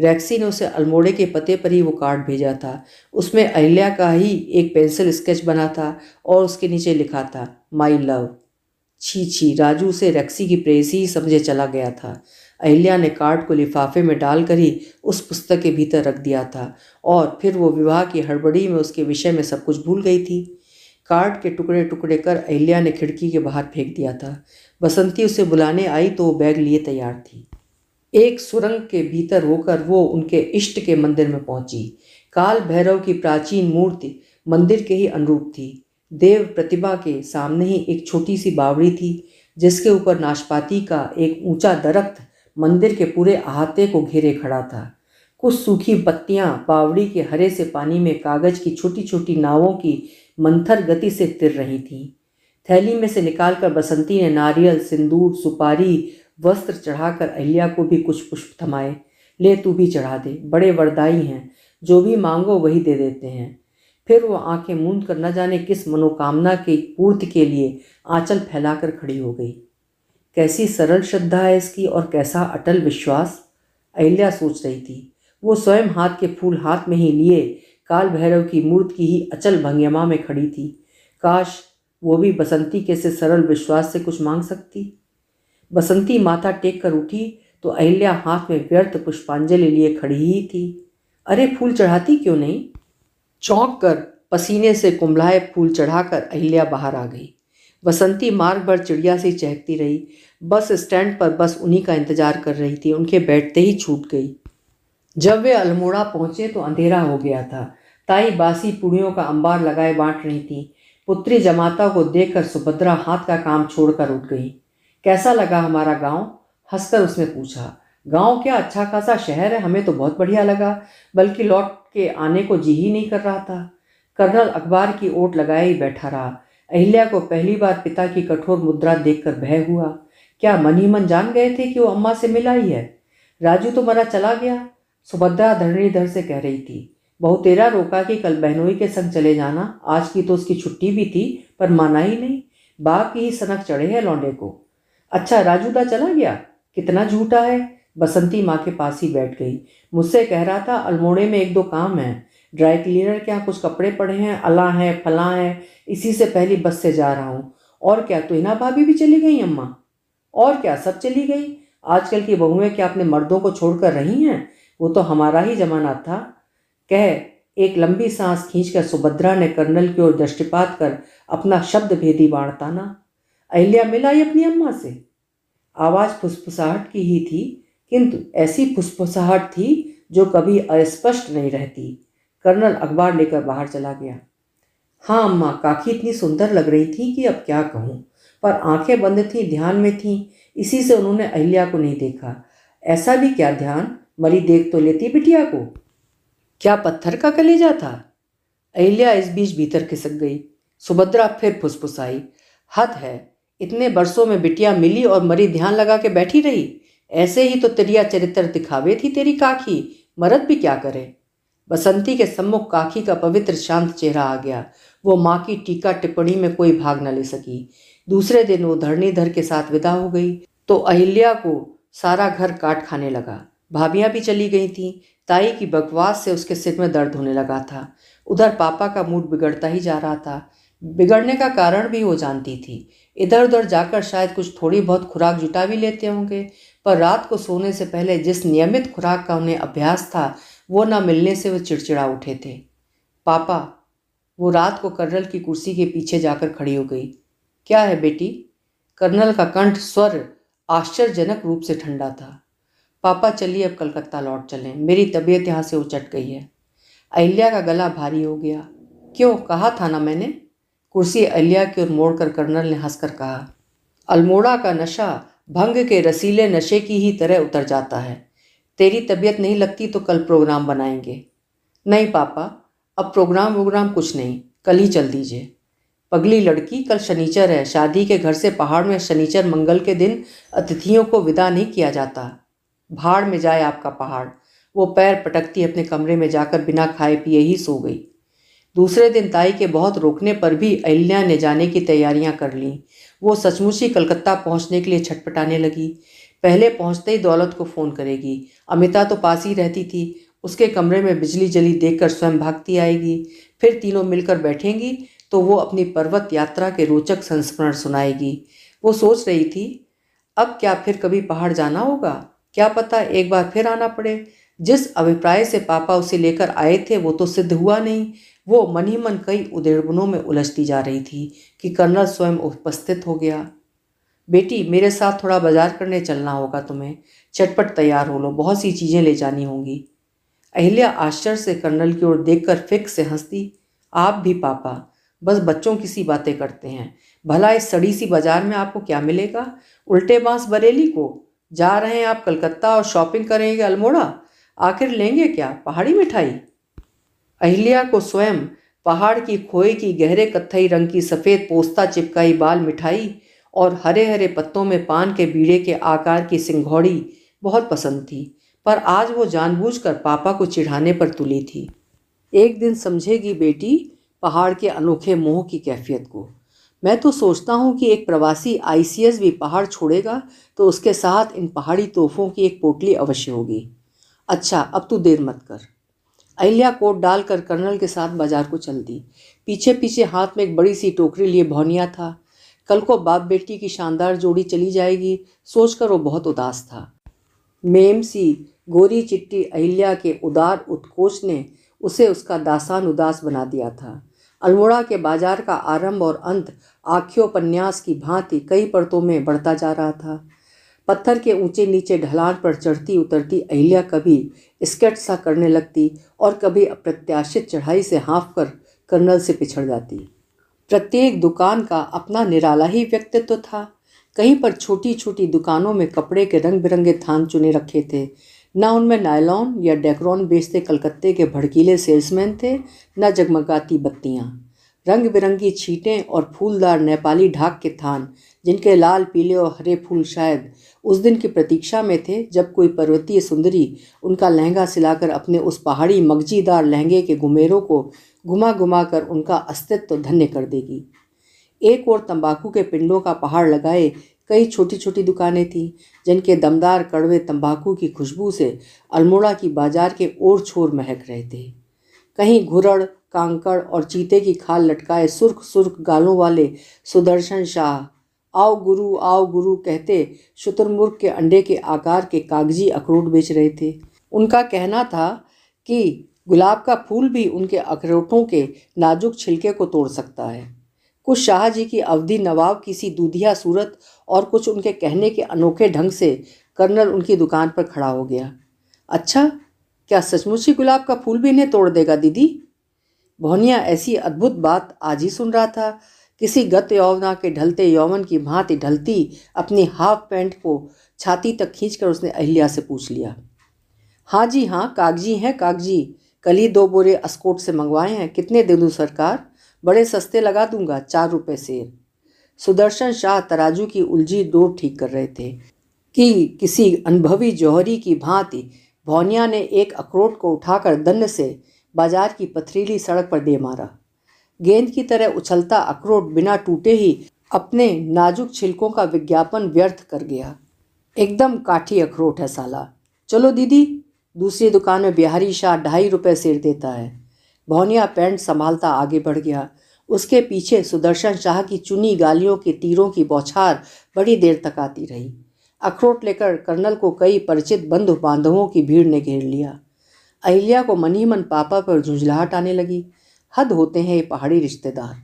रैक्सी ने उसे अल्मोड़े के पते पर ही वो कार्ड भेजा था उसमें अहिल्या का ही एक पेंसिल स्केच बना था और उसके नीचे लिखा था माई लव छी छी राजू उसे रैक्सी की प्रेसी ही समझे चला गया था अहिल्या ने कार्ड को लिफाफे में डालकर ही उस पुस्तक के भीतर रख दिया था और फिर वो विवाह की हड़बड़ी में उसके विषय में सब कुछ भूल गई थी कार्ड के टुकड़े टुकड़े कर अहिल्या ने खिड़की के बाहर फेंक दिया था बसंती उसे बुलाने आई तो वो बैग लिए तैयार थी एक सुरंग के भीतर होकर वो उनके इष्ट के मंदिर में पहुंची काल भैरव की प्राचीन मूर्ति मंदिर के ही अनुरूप थी देव प्रतिभा के सामने ही एक छोटी सी बावड़ी थी जिसके ऊपर नाशपाती का एक ऊंचा दरख्त मंदिर के पूरे अहाते को घेरे खड़ा था कुछ सूखी बत्तियां बावड़ी के हरे से पानी में कागज की छोटी छोटी नावों की मंथर गति से तिर रही थीं थैली में से निकालकर बसंती ने नारियल सिंदूर सुपारी वस्त्र चढ़ाकर अहिल्या को भी कुछ पुष्प थमाए ले तू भी चढ़ा दे बड़े वरदाई हैं जो भी मांगो वही दे देते हैं फिर वो आंखें मूंद कर न जाने किस मनोकामना की पूर्ति के लिए आंचल फैलाकर खड़ी हो गई कैसी सरल श्रद्धा है इसकी और कैसा अटल विश्वास अहिल्या सोच रही थी वो स्वयं हाथ के फूल हाथ में ही लिए काल भैरव की मूर्त की ही अचल भंगिमा में खड़ी थी काश वो भी बसंती के से सरल विश्वास से कुछ मांग सकती बसंती माथा टेक कर उठी तो अहिल्या हाथ में व्यर्थ पुष्पांजलि लिए खड़ी ही थी अरे फूल चढ़ाती क्यों नहीं चौंक कर पसीने से कुंभलाए फूल चढ़ाकर अहिल्या बाहर आ गई बसंती मार्ग भर चिड़िया से चहकती रही बस स्टैंड पर बस उन्हीं का इंतजार कर रही थी उनके बैठते ही छूट गई जब वे अल्मोड़ा पहुँचे तो अंधेरा हो गया था ताई बासी पुड़ियों का अंबार लगाए बांट रही थी पुत्री जमाता को देखकर सुभद्रा हाथ का काम छोड़कर उठ गई कैसा लगा हमारा गांव हंसकर उसने पूछा गांव क्या अच्छा खासा शहर है हमें तो बहुत बढ़िया लगा बल्कि लौट के आने को जी ही नहीं कर रहा था कर्नल अखबार की ओट लगाए ही बैठा रहा अहिल्या को पहली बार पिता की कठोर मुद्रा देखकर भय हुआ क्या मन ही मन जान गए थे कि वो अम्मा से मिला ही है राजू तो मरा चला गया सुभद्रा धरणी धर से कह रही थी तेरा रोका कि कल बहनोई के संग चले जाना आज की तो उसकी छुट्टी भी थी पर माना ही नहीं बाप की ही सनक चढ़े है लौंडे को अच्छा राजूदा चला गया कितना झूठा है बसंती माँ के पास ही बैठ गई मुझसे कह रहा था अल्मोड़े में एक दो काम है ड्राई क्लीनर के यहाँ कुछ कपड़े पड़े हैं अला है फला हैं इसी से पहली बस से जा रहा हूँ और क्या तो इना भाभी भी चली गई अम्मा और क्या सब चली गई आजकल की बहुएं क्या अपने मर्दों को छोड़कर रही हैं वो तो हमारा ही जमाना था कह एक लंबी सांस खींचकर सुभद्रा ने कर्नल की ओर दृष्टिपात कर अपना शब्द भेदी बाण ताना अहिल्या मिला ही अपनी अम्मा से आवाज़ फुसफुसाहट की ही थी किंतु ऐसी फुसफुसाहट थी जो कभी अस्पष्ट नहीं रहती कर्नल अखबार लेकर बाहर चला गया हाँ अम्मा काकी इतनी सुंदर लग रही थी कि अब क्या कहूँ पर आंखें बंद थीं ध्यान में थीं इसी से उन्होंने अहिल्या को नहीं देखा ऐसा भी क्या ध्यान मरी देख तो लेती बिटिया को क्या पत्थर का कलेजा था अहिल्या इस बीच भीतर खिसक गई सुभद्रा फिर फुसफुसाई हद है इतने बरसों में बिटिया मिली और मरी ध्यान लगा के बैठी रही ऐसे ही तो तिरिया चरित्र दिखावे थी तेरी काकी मरद भी क्या करे बसंती के सम्मुख काकी का पवित्र शांत चेहरा आ गया वो माँ की टीका टिप्पणी में कोई भाग न ले सकी दूसरे दिन वो धरणीधर के साथ विदा हो गई तो अहिल्या को सारा घर काट खाने लगा भाभियाँ भी चली गई थीं ताई की बकवास से उसके सिर में दर्द होने लगा था उधर पापा का मूड बिगड़ता ही जा रहा था बिगड़ने का कारण भी वो जानती थी इधर उधर जाकर शायद कुछ थोड़ी बहुत खुराक जुटा भी लेते होंगे पर रात को सोने से पहले जिस नियमित खुराक का उन्हें अभ्यास था वो ना मिलने से वो चिड़चिड़ा उठे थे पापा वो रात को कर्नल की कुर्सी के पीछे जाकर खड़ी हो गई क्या है बेटी कर्नल का कंठ स्वर आश्चर्यजनक रूप से ठंडा था पापा चलिए अब कलकत्ता लौट चलें मेरी तबीयत यहाँ से उचट गई है अहल्या का गला भारी हो गया क्यों कहा था ना मैंने कुर्सी अहल्या की ओर मोड़ कर कर्नल ने हंसकर कहा अल्मोड़ा का नशा भंग के रसीले नशे की ही तरह उतर जाता है तेरी तबीयत नहीं लगती तो कल प्रोग्राम बनाएंगे नहीं पापा अब प्रोग्राम वोग्राम कुछ नहीं कल ही चल दीजिए पगली लड़की कल शनिचर है शादी के घर से पहाड़ में शनिचर मंगल के दिन अतिथियों को विदा नहीं किया जाता भाड़ में जाए आपका पहाड़ वो पैर पटकती अपने कमरे में जाकर बिना खाए पिए ही सो गई दूसरे दिन ताई के बहुत रोकने पर भी अहिल्या ने जाने की तैयारियां कर लीं वो सचमुच ही कलकत्ता पहुंचने के लिए छटपटाने लगी पहले पहुंचते ही दौलत को फ़ोन करेगी अमिता तो पास ही रहती थी उसके कमरे में बिजली जली देखकर स्वयं भागती आएगी फिर तीनों मिलकर बैठेंगी तो वो अपनी पर्वत यात्रा के रोचक संस्मरण सुनाएगी वो सोच रही थी अब क्या फिर कभी पहाड़ जाना होगा क्या पता एक बार फिर आना पड़े जिस अभिप्राय से पापा उसे लेकर आए थे वो तो सिद्ध हुआ नहीं वो मन ही मन कई उदेड़बुनों में उलझती जा रही थी कि कर्नल स्वयं उपस्थित हो गया बेटी मेरे साथ थोड़ा बाजार करने चलना होगा तुम्हें चटपट तैयार हो लो बहुत सी चीज़ें ले जानी होंगी अहिल्या आश्चर्य से कर्नल की ओर देखकर फिक से हंसती आप भी पापा बस बच्चों की सी बातें करते हैं भला इस सड़ी सी बाजार में आपको क्या मिलेगा उल्टे बांस बरेली को जा रहे हैं आप कलकत्ता और शॉपिंग करेंगे अल्मोड़ा आखिर लेंगे क्या पहाड़ी मिठाई अहिल्या को स्वयं पहाड़ की खोए की गहरे कत्थई रंग की सफ़ेद पोस्ता चिपकाई बाल मिठाई और हरे हरे पत्तों में पान के बीड़े के आकार की सिंघौड़ी बहुत पसंद थी पर आज वो जानबूझकर पापा को चिढ़ाने पर तुली थी एक दिन समझेगी बेटी पहाड़ के अनोखे मोह की कैफियत को मैं तो सोचता हूँ कि एक प्रवासी आईसीएस भी पहाड़ छोड़ेगा तो उसके साथ इन पहाड़ी तोहफों की एक पोटली अवश्य होगी अच्छा अब तू देर मत कर अहिल्या कोट डालकर कर्नल के साथ बाजार को चल दी पीछे पीछे हाथ में एक बड़ी सी टोकरी लिए भौनिया था कल को बाप बेटी की शानदार जोड़ी चली जाएगी सोचकर वो बहुत उदास था मेम सी गोरी चिट्टी अहिल्या के उदार उत्कोच ने उसे उसका दासान उदास बना दिया था अल्मोड़ा के बाजार का आरंभ और अंत आख्योपन्यास की भांति कई परतों में बढ़ता जा रहा था पत्थर के ऊंचे नीचे ढलान पर चढ़ती उतरती अहिल्या कभी स्केट सा करने लगती और कभी अप्रत्याशित चढ़ाई से हाँफ कर कर्नल से पिछड़ जाती प्रत्येक दुकान का अपना निराला ही व्यक्तित्व तो था कहीं पर छोटी छोटी दुकानों में कपड़े के रंग बिरंगे थान चुने रखे थे न उनमें नायलॉन या डेक्रॉन बेचते कलकत्ते के भड़कीले सेल्समैन थे न जगमगाती बत्तियाँ रंग बिरंगी छीटें और फूलदार नेपाली ढाक के थान जिनके लाल पीले और हरे फूल शायद उस दिन की प्रतीक्षा में थे जब कोई पर्वतीय सुंदरी उनका लहंगा सिलाकर अपने उस पहाड़ी मगजीदार लहंगे के घुमेरों को घुमा घुमा कर उनका अस्तित्व धन्य कर देगी एक और तंबाकू के पिंडों का पहाड़ लगाए कई छोटी छोटी दुकानें थीं जिनके दमदार कड़वे तंबाकू की खुशबू से अल्मोड़ा की बाजार के ओर छोर महक रहे थे कहीं घुरड़ कांकड़ और चीते की खाल लटकाए सुर्ख सुर्ख गालों वाले सुदर्शन शाह आओ गुरु आओ गुरु कहते शुतुरमुर्ग के अंडे के आकार के कागजी अखरोट बेच रहे थे उनका कहना था कि गुलाब का फूल भी उनके अखरोटों के नाजुक छिलके को तोड़ सकता है कुछ शाहजी की अवधि नवाब की सी दूधिया सूरत और कुछ उनके कहने के अनोखे ढंग से कर्नल उनकी दुकान पर खड़ा हो गया अच्छा क्या सचमुच ही गुलाब का फूल भी इन्हें तोड़ देगा दीदी भौनिया ऐसी अद्भुत बात आज ही सुन रहा था किसी गत यौवना के ढलते यौवन की भांति ढलती अपनी हाफ पैंट को छाती तक खींचकर उसने अहिल्या से पूछ लिया हाँ जी हाँ कागजी हैं कागजी कल ही दो बोरे अस्कोट से मंगवाए हैं कितने दे दूँ सरकार बड़े सस्ते लगा दूंगा चार रुपये से सुदर्शन शाह तराजू की उलझी डोर ठीक कर रहे थे कि किसी अनुभवी जौहरी की भांति भौनिया ने एक अखरोट को उठाकर दंड से बाजार की पथरीली सड़क पर दे मारा गेंद की तरह उछलता अखरोट बिना टूटे ही अपने नाजुक छिलकों का विज्ञापन व्यर्थ कर गया एकदम काठी अखरोट है साला चलो दीदी दूसरी दुकान में बिहारी शाह ढाई रुपये सिर देता है भौनिया पैंट संभालता आगे बढ़ गया उसके पीछे सुदर्शन शाह की चुनी गालियों के तीरों की बौछार बड़ी देर तक आती रही अखरोट लेकर कर्नल को कई परिचित बंधु बांधवों की भीड़ ने घेर लिया अहिल्या को मन ही मन पापा पर झुंझलाहट आने लगी हद होते हैं ये पहाड़ी रिश्तेदार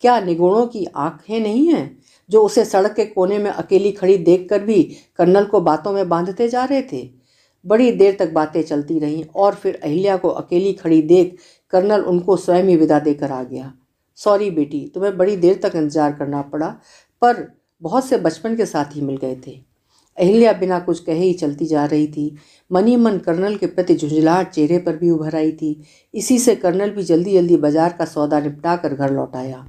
क्या निगुणों की आंखें नहीं हैं जो उसे सड़क के कोने में अकेली खड़ी देखकर भी कर्नल को बातों में बांधते जा रहे थे बड़ी देर तक बातें चलती रहीं और फिर अहिल्या को अकेली खड़ी देख कर्नल उनको स्वयं ही विदा देकर आ गया सॉरी बेटी तुम्हें बड़ी देर तक इंतज़ार करना पड़ा पर बहुत से बचपन के साथ ही मिल गए थे अहिल्या बिना कुछ कहे ही चलती जा रही थी मनी मन कर्नल के प्रति झुंझलाहट चेहरे पर भी उभर आई थी इसी से कर्नल भी जल्दी जल्दी बाजार का सौदा निपटा कर घर लौट आया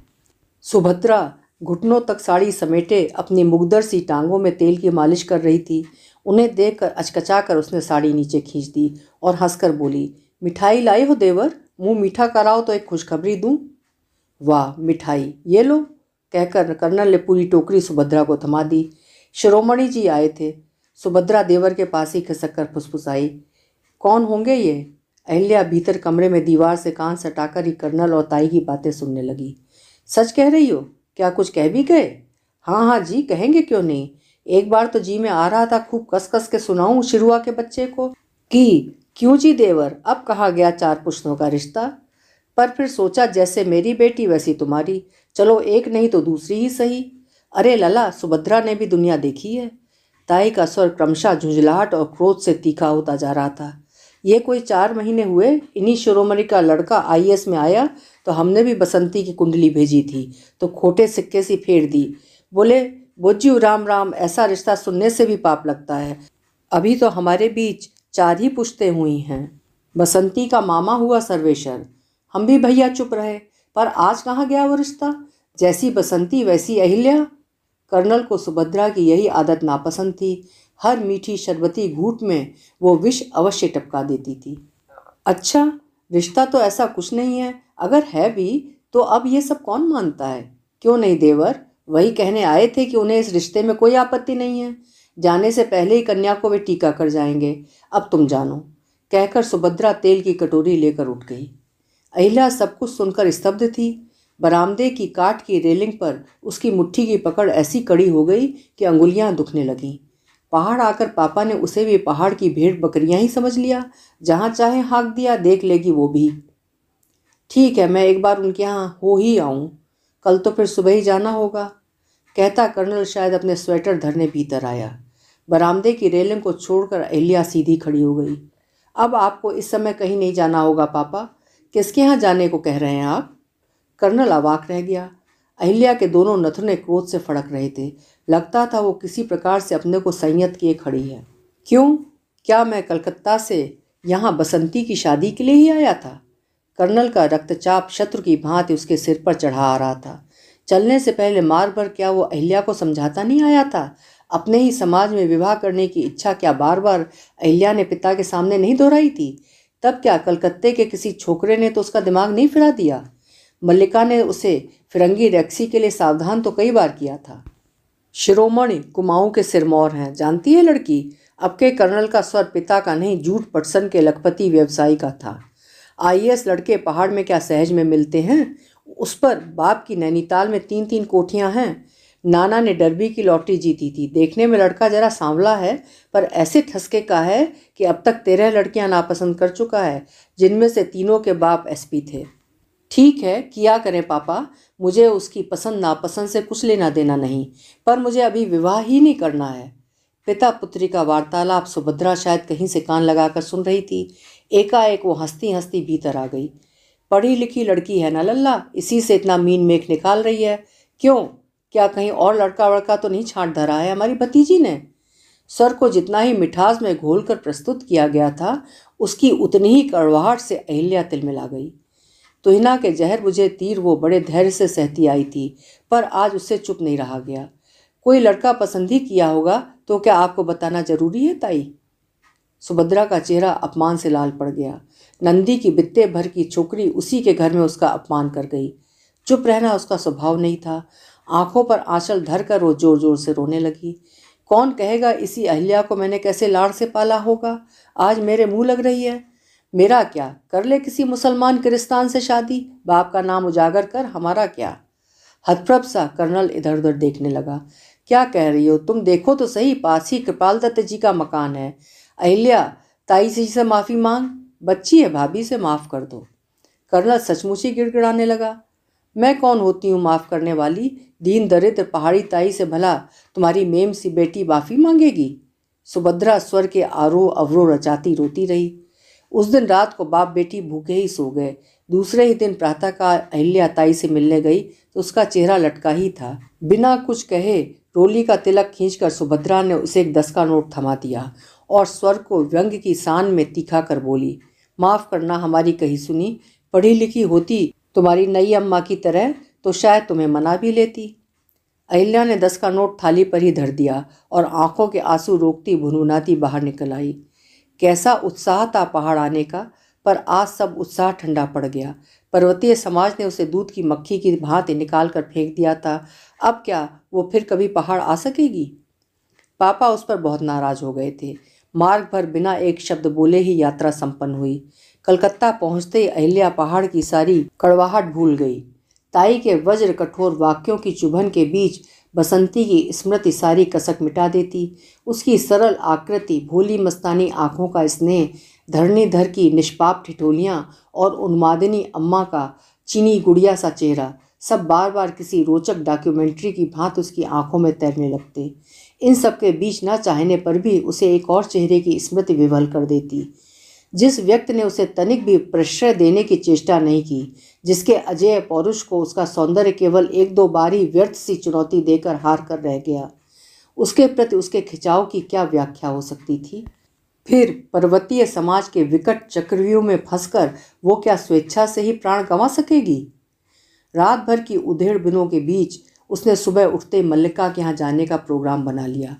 सुभद्रा घुटनों तक साड़ी समेटे अपनी मुगदर सी टांगों में तेल की मालिश कर रही थी उन्हें देख कर अचकचा कर उसने साड़ी नीचे खींच दी और हंसकर बोली मिठाई लाई हो देवर मुंह मीठा कराओ तो एक खुशखबरी दूँ वाह मिठाई ये लो कहकर कर्नल ने पूरी टोकरी सुभद्रा को थमा दी शिरोमणि जी आए थे सुभद्रा देवर के पास ही खिसक कर फुसफुसाई कौन होंगे ये अहल्या भीतर कमरे में दीवार से कान सटाकर ही कर्नल और ताई की बातें सुनने लगी सच कह रही हो क्या कुछ कह भी गए हाँ हाँ जी कहेंगे क्यों नहीं एक बार तो जी में आ रहा था खूब कस कस के सुनाऊं शिरुआ के बच्चे को कि क्यों जी देवर अब कहा गया चार पुश्तों का रिश्ता पर फिर सोचा जैसे मेरी बेटी वैसी तुम्हारी चलो एक नहीं तो दूसरी ही सही अरे लला सुभद्रा ने भी दुनिया देखी है ताई का स्वर क्रमशः झुंझलाहट और क्रोध से तीखा होता जा रहा था ये कोई चार महीने हुए इन्हीं शिरोमणि का लड़का आईएएस में आया तो हमने भी बसंती की कुंडली भेजी थी तो खोटे सिक्के सी फेर दी बोले बोझ्यू राम राम ऐसा रिश्ता सुनने से भी पाप लगता है अभी तो हमारे बीच चार ही पुश्ते हुई हैं बसंती का मामा हुआ सर्वेश्वर हम भी भैया चुप रहे पर आज कहाँ गया वो रिश्ता जैसी बसंती वैसी अहिल्या कर्नल को सुभद्रा की यही आदत नापसंद थी हर मीठी शरबती घूट में वो विष अवश्य टपका देती थी अच्छा रिश्ता तो ऐसा कुछ नहीं है अगर है भी तो अब ये सब कौन मानता है क्यों नहीं देवर वही कहने आए थे कि उन्हें इस रिश्ते में कोई आपत्ति नहीं है जाने से पहले ही कन्या को वे टीका कर जाएंगे अब तुम जानो कहकर सुभद्रा तेल की कटोरी लेकर उठ गई अहिला सब कुछ सुनकर स्तब्ध थी बरामदे की काट की रेलिंग पर उसकी मुट्ठी की पकड़ ऐसी कड़ी हो गई कि अंगुलियां दुखने लगीं पहाड़ आकर पापा ने उसे भी पहाड़ की भेड़ बकरियां ही समझ लिया जहाँ चाहे हाँक दिया देख लेगी वो भी ठीक है मैं एक बार उनके यहाँ हो ही आऊँ कल तो फिर सुबह ही जाना होगा कहता कर्नल शायद अपने स्वेटर धरने भीतर आया बरामदे की रेलिंग को छोड़कर अहलिया सीधी खड़ी हो गई अब आपको इस समय कहीं नहीं जाना होगा पापा किसके यहाँ जाने को कह रहे हैं आप कर्नल अवाक रह गया अहिल्या के दोनों नथुने क्रोध से फड़क रहे थे लगता था वो किसी प्रकार से अपने को संयत किए खड़ी है क्यों क्या मैं कलकत्ता से यहाँ बसंती की शादी के लिए ही आया था कर्नल का रक्तचाप शत्रु की भांति उसके सिर पर चढ़ा आ रहा था चलने से पहले मार पर क्या वो अहिल्या को समझाता नहीं आया था अपने ही समाज में विवाह करने की इच्छा क्या बार बार अहिल्या ने पिता के सामने नहीं दोहराई थी तब क्या कलकत्ते के किसी छोकरे ने तो उसका दिमाग नहीं फिरा दिया मल्लिका ने उसे फिरंगी रैक्सी के लिए सावधान तो कई बार किया था शिरोमणि कुमाऊं के सिरमौर हैं जानती है लड़की अब के कर्नल का स्वर पिता का नहीं झूठ पटसन के लखपति व्यवसायी का था आईएएस लड़के पहाड़ में क्या सहज में मिलते हैं उस पर बाप की नैनीताल में तीन तीन कोठियाँ हैं नाना ने डरबी की लॉटरी जीती थी देखने में लड़का जरा सांवला है पर ऐसे ठसके का है कि अब तक तेरह लड़कियां नापसंद कर चुका है जिनमें से तीनों के बाप एसपी थे ठीक है किया करें पापा मुझे उसकी पसंद नापसंद से कुछ लेना देना नहीं पर मुझे अभी विवाह ही नहीं करना है पिता पुत्री का वार्तालाप सुभद्रा शायद कहीं से कान लगाकर सुन रही थी एकाएक वो हंसती हंसती भीतर आ गई पढ़ी लिखी लड़की है ना लल्ला इसी से इतना मीन मेख निकाल रही है क्यों क्या कहीं और लड़का वड़का तो नहीं छाट धरा है हमारी भतीजी ने सर को जितना ही मिठास में घोल कर प्रस्तुत किया गया था उसकी उतनी ही कड़वाहट से अहिल्या तिलमिला गई तोहिना के जहर बुझे तीर वो बड़े धैर्य से सहती आई थी पर आज उससे चुप नहीं रहा गया कोई लड़का पसंद ही किया होगा तो क्या आपको बताना जरूरी है ताई सुभद्रा का चेहरा अपमान से लाल पड़ गया नंदी की बित्ते भर की छोकरी उसी के घर में उसका अपमान कर गई चुप रहना उसका स्वभाव नहीं था आंखों पर आंचल धर कर वो जोर जोर से रोने लगी कौन कहेगा इसी अहल्या को मैंने कैसे लाड़ से पाला होगा आज मेरे मुंह लग रही है मेरा क्या कर ले किसी मुसलमान क्रिस्तान से शादी बाप का नाम उजागर कर हमारा क्या हथप्रभ सा कर्नल इधर उधर देखने लगा क्या कह रही हो तुम देखो तो सही पास ही कृपाल दत्त जी का मकान है अहिल्या ताई जी से माफ़ी मांग बच्ची है भाभी से माफ़ कर दो कर्नल सचमुच ही गिड़गिड़ाने लगा मैं कौन होती हूँ माफ़ करने वाली दीन दरिद्र पहाड़ी ताई से भला तुम्हारी मेम सी बेटी माफ़ी मांगेगी सुभद्रा स्वर के आरोह अवरोह रचाती रोती रही उस दिन रात को बाप बेटी भूखे ही सो गए दूसरे ही दिन का अहिल्या ताई से मिलने गई तो उसका चेहरा लटका ही था बिना कुछ कहे रोली का तिलक खींचकर सुभद्रा ने उसे एक दस का नोट थमा दिया और स्वर को व्यंग की शान में तीखा कर बोली माफ़ करना हमारी कही सुनी पढ़ी लिखी होती तुम्हारी नई अम्मा की तरह तो शायद तुम्हें मना भी लेती अहिल्या ने दस का नोट थाली पर ही धर दिया और आंखों के आंसू रोकती भुनभुनाती बाहर निकल आई कैसा उत्साह था पहाड़ आने का पर आज सब उत्साह ठंडा पड़ गया पर्वतीय समाज ने उसे दूध की मक्खी की भांति निकाल कर फेंक दिया था अब क्या वो फिर कभी पहाड़ आ सकेगी पापा उस पर बहुत नाराज हो गए थे मार्ग भर बिना एक शब्द बोले ही यात्रा संपन्न हुई कलकत्ता पहुंचते ही अहिल्या पहाड़ की सारी कड़वाहट भूल गई ताई के वज्र कठोर वाक्यों की चुभन के बीच बसंती की स्मृति सारी कसक मिटा देती उसकी सरल आकृति भोली मस्तानी आँखों का स्नेह धरनी धर की निष्पाप ठिठोलियाँ और उन्मादिनी अम्मा का चीनी गुड़िया सा चेहरा सब बार बार किसी रोचक डॉक्यूमेंट्री की भांत उसकी आंखों में तैरने लगते इन सब के बीच ना चाहने पर भी उसे एक और चेहरे की स्मृति विवल कर देती जिस व्यक्ति ने उसे तनिक भी प्रश्रय देने की चेष्टा नहीं की जिसके अजय पौरुष को उसका सौंदर्य केवल एक दो बार ही व्यर्थ सी चुनौती देकर हार कर रह गया उसके प्रति उसके खिंचाव की क्या व्याख्या हो सकती थी फिर पर्वतीय समाज के विकट चक्रव्यूह में फंसकर वो क्या स्वेच्छा से ही प्राण गंवा सकेगी रात भर की उधेड़ बिनों के बीच उसने सुबह उठते मल्लिका के यहाँ जाने का प्रोग्राम बना लिया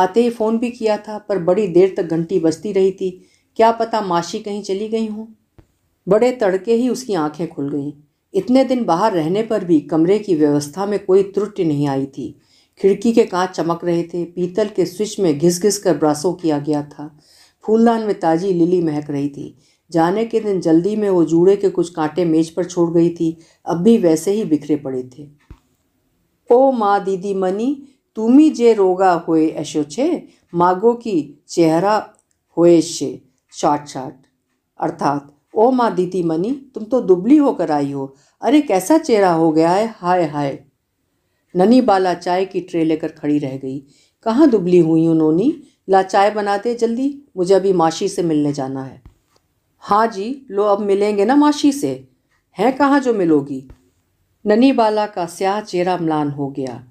आते ही फ़ोन भी किया था पर बड़ी देर तक घंटी बजती रही थी क्या पता माशी कहीं चली गई हूँ बड़े तड़के ही उसकी आंखें खुल गईं इतने दिन बाहर रहने पर भी कमरे की व्यवस्था में कोई त्रुटि नहीं आई थी खिड़की के कांच चमक रहे थे पीतल के स्विच में घिस घिस कर ब्रासो किया गया था फूलदान में ताजी लिली महक रही थी जाने के दिन जल्दी में वो जूड़े के कुछ कांटे मेज पर छोड़ गई थी अब भी वैसे ही बिखरे पड़े थे ओ माँ दीदी मनी तुम्हें जे रोगा हुए ऐशो छे मागो की चेहरा होए शे शॉर्ट शॉर्ट अर्थात ओ माँ दीति मनी तुम तो दुबली होकर आई हो अरे कैसा चेहरा हो गया है हाय हाय ननी बाला चाय की ट्रे लेकर खड़ी रह गई कहाँ दुबली हुई हूँ नोनी ला चाय बना दे जल्दी मुझे अभी माशी से मिलने जाना है हाँ जी लो अब मिलेंगे ना माशी से हैं कहाँ जो मिलोगी ननी बाला का स्याह चेहरा म्लान हो गया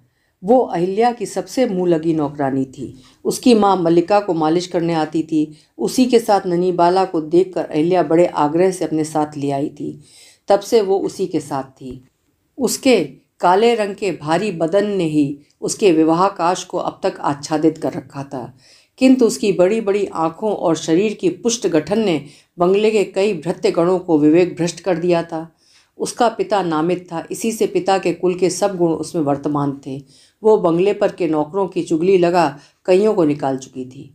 वो अहिल्या की सबसे मुँह लगी नौकरानी थी उसकी माँ मल्लिका को मालिश करने आती थी उसी के साथ ननी बाला को कर अहिल्या बड़े आग्रह से अपने साथ ले आई थी तब से वो उसी के साथ थी उसके काले रंग के भारी बदन ने ही उसके विवाहकाश को अब तक आच्छादित कर रखा था किंतु उसकी बड़ी बड़ी आँखों और शरीर की पुष्ट गठन ने बंगले के कई भृत्य गणों को विवेक भ्रष्ट कर दिया था उसका पिता नामित था इसी से पिता के कुल के सब गुण उसमें वर्तमान थे वो बंगले पर के नौकरों की चुगली लगा कईयों को निकाल चुकी थी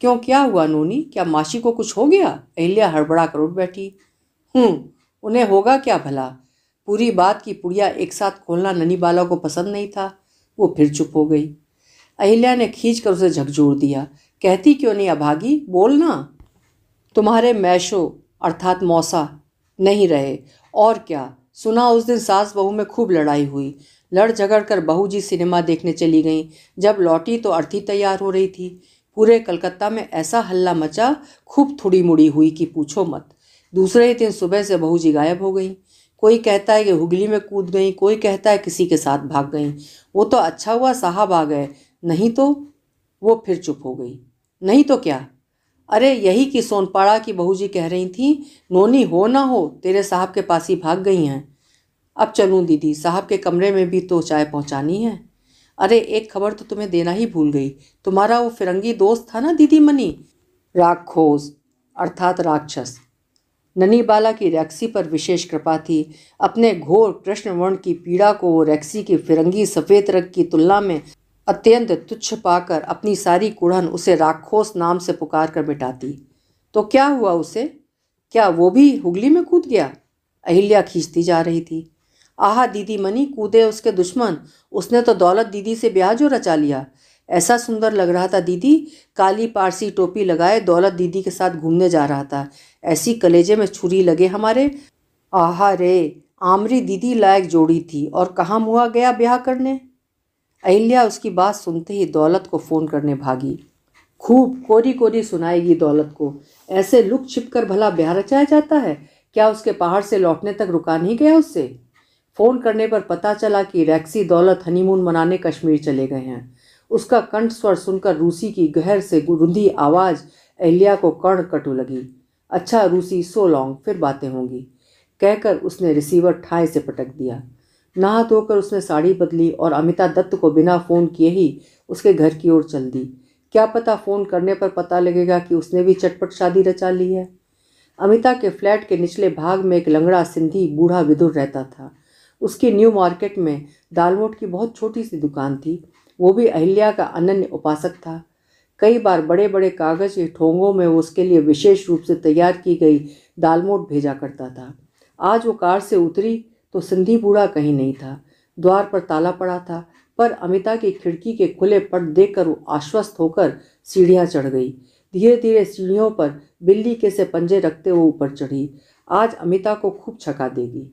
क्यों क्या हुआ नूनी क्या माशी को कुछ हो गया अहिल्या हड़बड़ा कर उठ बैठी हूँ उन्हें होगा क्या भला पूरी बात की पुड़िया एक साथ खोलना ननी बाला को पसंद नहीं था वो फिर चुप हो गई अहिल्या ने खींच कर उसे झकझोर दिया कहती क्यों नहीं अभागी बोलना तुम्हारे मैशो अर्थात मौसा नहीं रहे और क्या सुना उस दिन सास बहू में खूब लड़ाई हुई लड़ झगड़ कर बहू जी सिनेमा देखने चली गईं जब लौटी तो अर्थी तैयार हो रही थी पूरे कलकत्ता में ऐसा हल्ला मचा खूब थोड़ी मुड़ी हुई कि पूछो मत दूसरे ही दिन सुबह से बहू जी गायब हो गई कोई कहता है कि हुगली में कूद गई कोई कहता है किसी के साथ भाग गई वो तो अच्छा हुआ साहब आ गए नहीं तो वो फिर चुप हो गई नहीं तो क्या अरे यही कि सोनपाड़ा की बहू जी कह रही थी नोनी हो ना हो तेरे साहब के पास ही भाग गई हैं अब चलूँ दीदी साहब के कमरे में भी तो चाय पहुँचानी है अरे एक खबर तो तुम्हें देना ही भूल गई तुम्हारा वो फिरंगी दोस्त था ना दीदी मनी राक्षोस अर्थात राक्षस बाला की रैक्सी पर विशेष कृपा थी अपने घोर कृष्णवर्ण की पीड़ा को वो रैक्सी की फिरंगी सफ़ेद रंग की तुलना में अत्यंत तुच्छ पाकर अपनी सारी कुढ़न उसे राक्षोस नाम से पुकार कर मिटाती तो क्या हुआ उसे क्या वो भी हुगली में कूद गया अहिल्या खींचती जा रही थी आह दीदी मनी कूदे उसके दुश्मन उसने तो दौलत दीदी से ब्याह जो रचा लिया ऐसा सुंदर लग रहा था दीदी काली पारसी टोपी लगाए दौलत दीदी के साथ घूमने जा रहा था ऐसी कलेजे में छुरी लगे हमारे आहा रे आमरी दीदी लायक जोड़ी थी और कहाँ मुआ गया ब्याह करने अहिल्या उसकी बात सुनते ही दौलत को फ़ोन करने भागी खूब कोरी कोरी सुनाएगी दौलत को ऐसे लुक छिप कर भला ब्याह रचाया जाता है क्या उसके पहाड़ से लौटने तक रुका नहीं गया उससे फ़ोन करने पर पता चला कि रैक्सी दौलत हनीमून मनाने कश्मीर चले गए हैं उसका कंठ स्वर सुनकर रूसी की गहर से रुंधी आवाज़ अहल्या को कर्ण कटु लगी अच्छा रूसी सो लॉन्ग फिर बातें होंगी कहकर उसने रिसीवर ठाए से पटक दिया नहा धोकर उसने साड़ी बदली और अमिता दत्त को बिना फ़ोन किए ही उसके घर की ओर चल दी क्या पता फ़ोन करने पर पता लगेगा कि उसने भी चटपट शादी रचा ली है अमिता के फ्लैट के निचले भाग में एक लंगड़ा सिंधी बूढ़ा विदुर रहता था उसकी न्यू मार्केट में दालमोट की बहुत छोटी सी दुकान थी वो भी अहिल्या का अनन्य उपासक था कई बार बड़े बड़े कागज़ के ठोंगों में वो उसके लिए विशेष रूप से तैयार की गई दालमोट भेजा करता था आज वो कार से उतरी तो सिंधी बूढ़ा कहीं नहीं था द्वार पर ताला पड़ा था पर अमिता की खिड़की के खुले पट देख वो आश्वस्त होकर सीढ़ियाँ चढ़ गई धीरे धीरे सीढ़ियों पर बिल्ली के से पंजे रखते हुए ऊपर चढ़ी आज अमिता को खूब छका देगी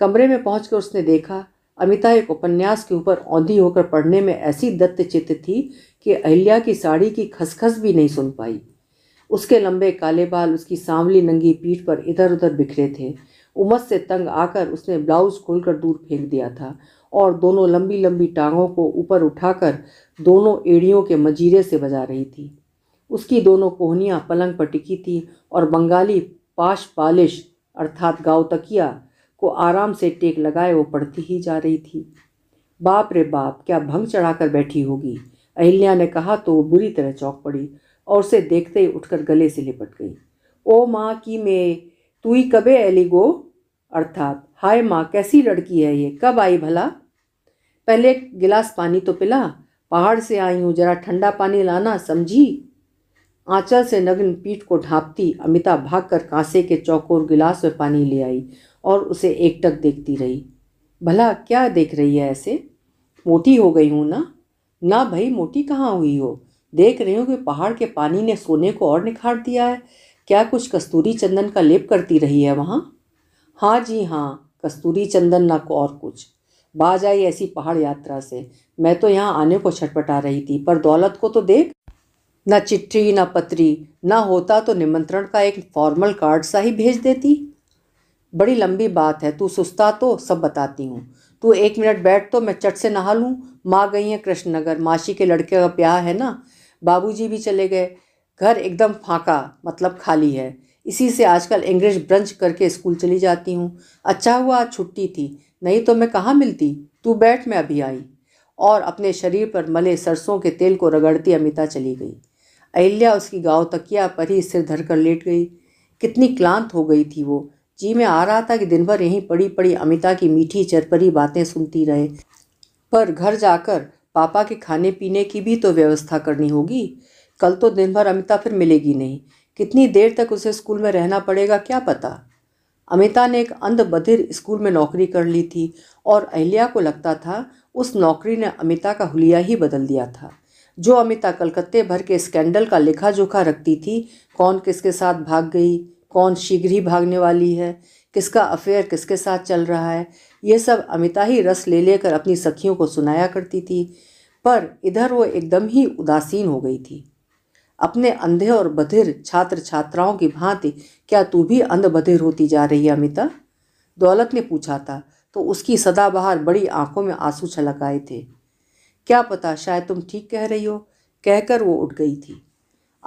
कमरे में पहुंचकर उसने देखा अमिता एक उपन्यास के ऊपर औंधी होकर पढ़ने में ऐसी दत्तचित्त थी कि अहिल्या की साड़ी की खसखस भी नहीं सुन पाई उसके लंबे काले बाल उसकी सांवली नंगी पीठ पर इधर उधर बिखरे थे उमस से तंग आकर उसने ब्लाउज खोलकर दूर फेंक दिया था और दोनों लंबी लंबी टांगों को ऊपर उठाकर दोनों एड़ियों के मजीरे से बजा रही थी उसकी दोनों कोहनियाँ पलंग पर टिकी थी और बंगाली पाश पालिश अर्थात गाँव तकिया को आराम से टेक लगाए वो पढ़ती ही जा रही थी बाप रे बाप क्या भंग चढ़ाकर बैठी होगी अहिल्या ने कहा तो वो बुरी तरह चौंक पड़ी और उसे देखते ही उठकर गले से लिपट गई ओ माँ की मैं तू ही कबे एलिगो अर्थात हाय माँ कैसी लड़की है ये कब आई भला पहले एक गिलास पानी तो पिला पहाड़ से आई हूँ जरा ठंडा पानी लाना समझी आंचल से नग्न पीठ को ढांपती अमिता भागकर कांसे के चौकोर गिलास में पानी ले आई और उसे एकटक देखती रही भला क्या देख रही है ऐसे मोटी हो गई हूँ ना ना भाई मोटी कहाँ हुई हो देख रही हूँ कि पहाड़ के पानी ने सोने को और निखार दिया है क्या कुछ कस्तूरी चंदन का लेप करती रही है वहाँ हाँ जी हाँ कस्तूरी चंदन ना को और कुछ बाज आई ऐसी पहाड़ यात्रा से मैं तो यहाँ आने को छटपटा रही थी पर दौलत को तो देख ना चिट्ठी ना पत्री ना होता तो निमंत्रण का एक फॉर्मल कार्ड सा ही भेज देती बड़ी लंबी बात है तू सुस्ता तो सब बताती हूँ तू एक मिनट बैठ तो मैं चट से नहा लूँ माँ गई हैं कृष्ण नगर मासी के लड़के का प्यार है ना बाबूजी भी चले गए घर एकदम फाँका मतलब खाली है इसी से आजकल इंग्लिश ब्रंच करके स्कूल चली जाती हूँ अच्छा हुआ आज छुट्टी थी नहीं तो मैं कहाँ मिलती तू बैठ मैं अभी आई और अपने शरीर पर मले सरसों के तेल को रगड़ती अमिता चली गई अहिल्या उसकी गाँव तकिया पर ही सिर धर कर लेट गई कितनी क्लांत हो गई थी वो जी में आ रहा था कि दिन भर यहीं पड़ी पड़ी अमिता की मीठी चरपरी बातें सुनती रहे पर घर जाकर पापा के खाने पीने की भी तो व्यवस्था करनी होगी कल तो दिन भर अमिता फिर मिलेगी नहीं कितनी देर तक उसे स्कूल में रहना पड़ेगा क्या पता अमिता ने एक अंधबधिर स्कूल में नौकरी कर ली थी और अहिल्या को लगता था उस नौकरी ने अमिता का हुलिया ही बदल दिया था जो अमिता कलकत्ते भर के स्कैंडल का लेखा जोखा रखती थी कौन किसके साथ भाग गई कौन शीघ्र ही भागने वाली है किसका अफेयर किसके साथ चल रहा है ये सब अमिता ही रस ले लेकर अपनी सखियों को सुनाया करती थी पर इधर वो एकदम ही उदासीन हो गई थी अपने अंधे और बधिर छात्र छात्राओं की भांति क्या तू भी अंध बधिर होती जा रही है अमिता दौलत ने पूछा था तो उसकी सदाबहार बड़ी आंखों में आंसू छलक आए थे क्या पता शायद तुम ठीक कह रही हो कहकर वो उठ गई थी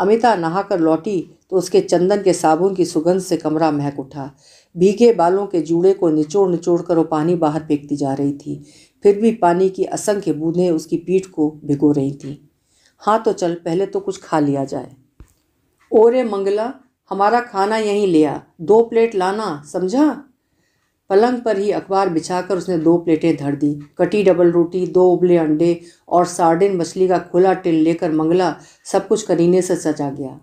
अमिता नहाकर लौटी तो उसके चंदन के साबुन की सुगंध से कमरा महक उठा भीगे बालों के जूड़े को निचोड़ निचोड़ कर वो पानी बाहर फेंकती जा रही थी फिर भी पानी की असंख्य बूंदें उसकी पीठ को भिगो रही थीं हाँ तो चल पहले तो कुछ खा लिया जाए ओरे मंगला हमारा खाना यहीं ले आ दो प्लेट लाना समझा पलंग पर ही अखबार बिछाकर उसने दो प्लेटें धर दी कटी डबल रोटी दो उबले अंडे और सार्डिन मछली का खुला टिल लेकर मंगला सब कुछ करीने से सजा गया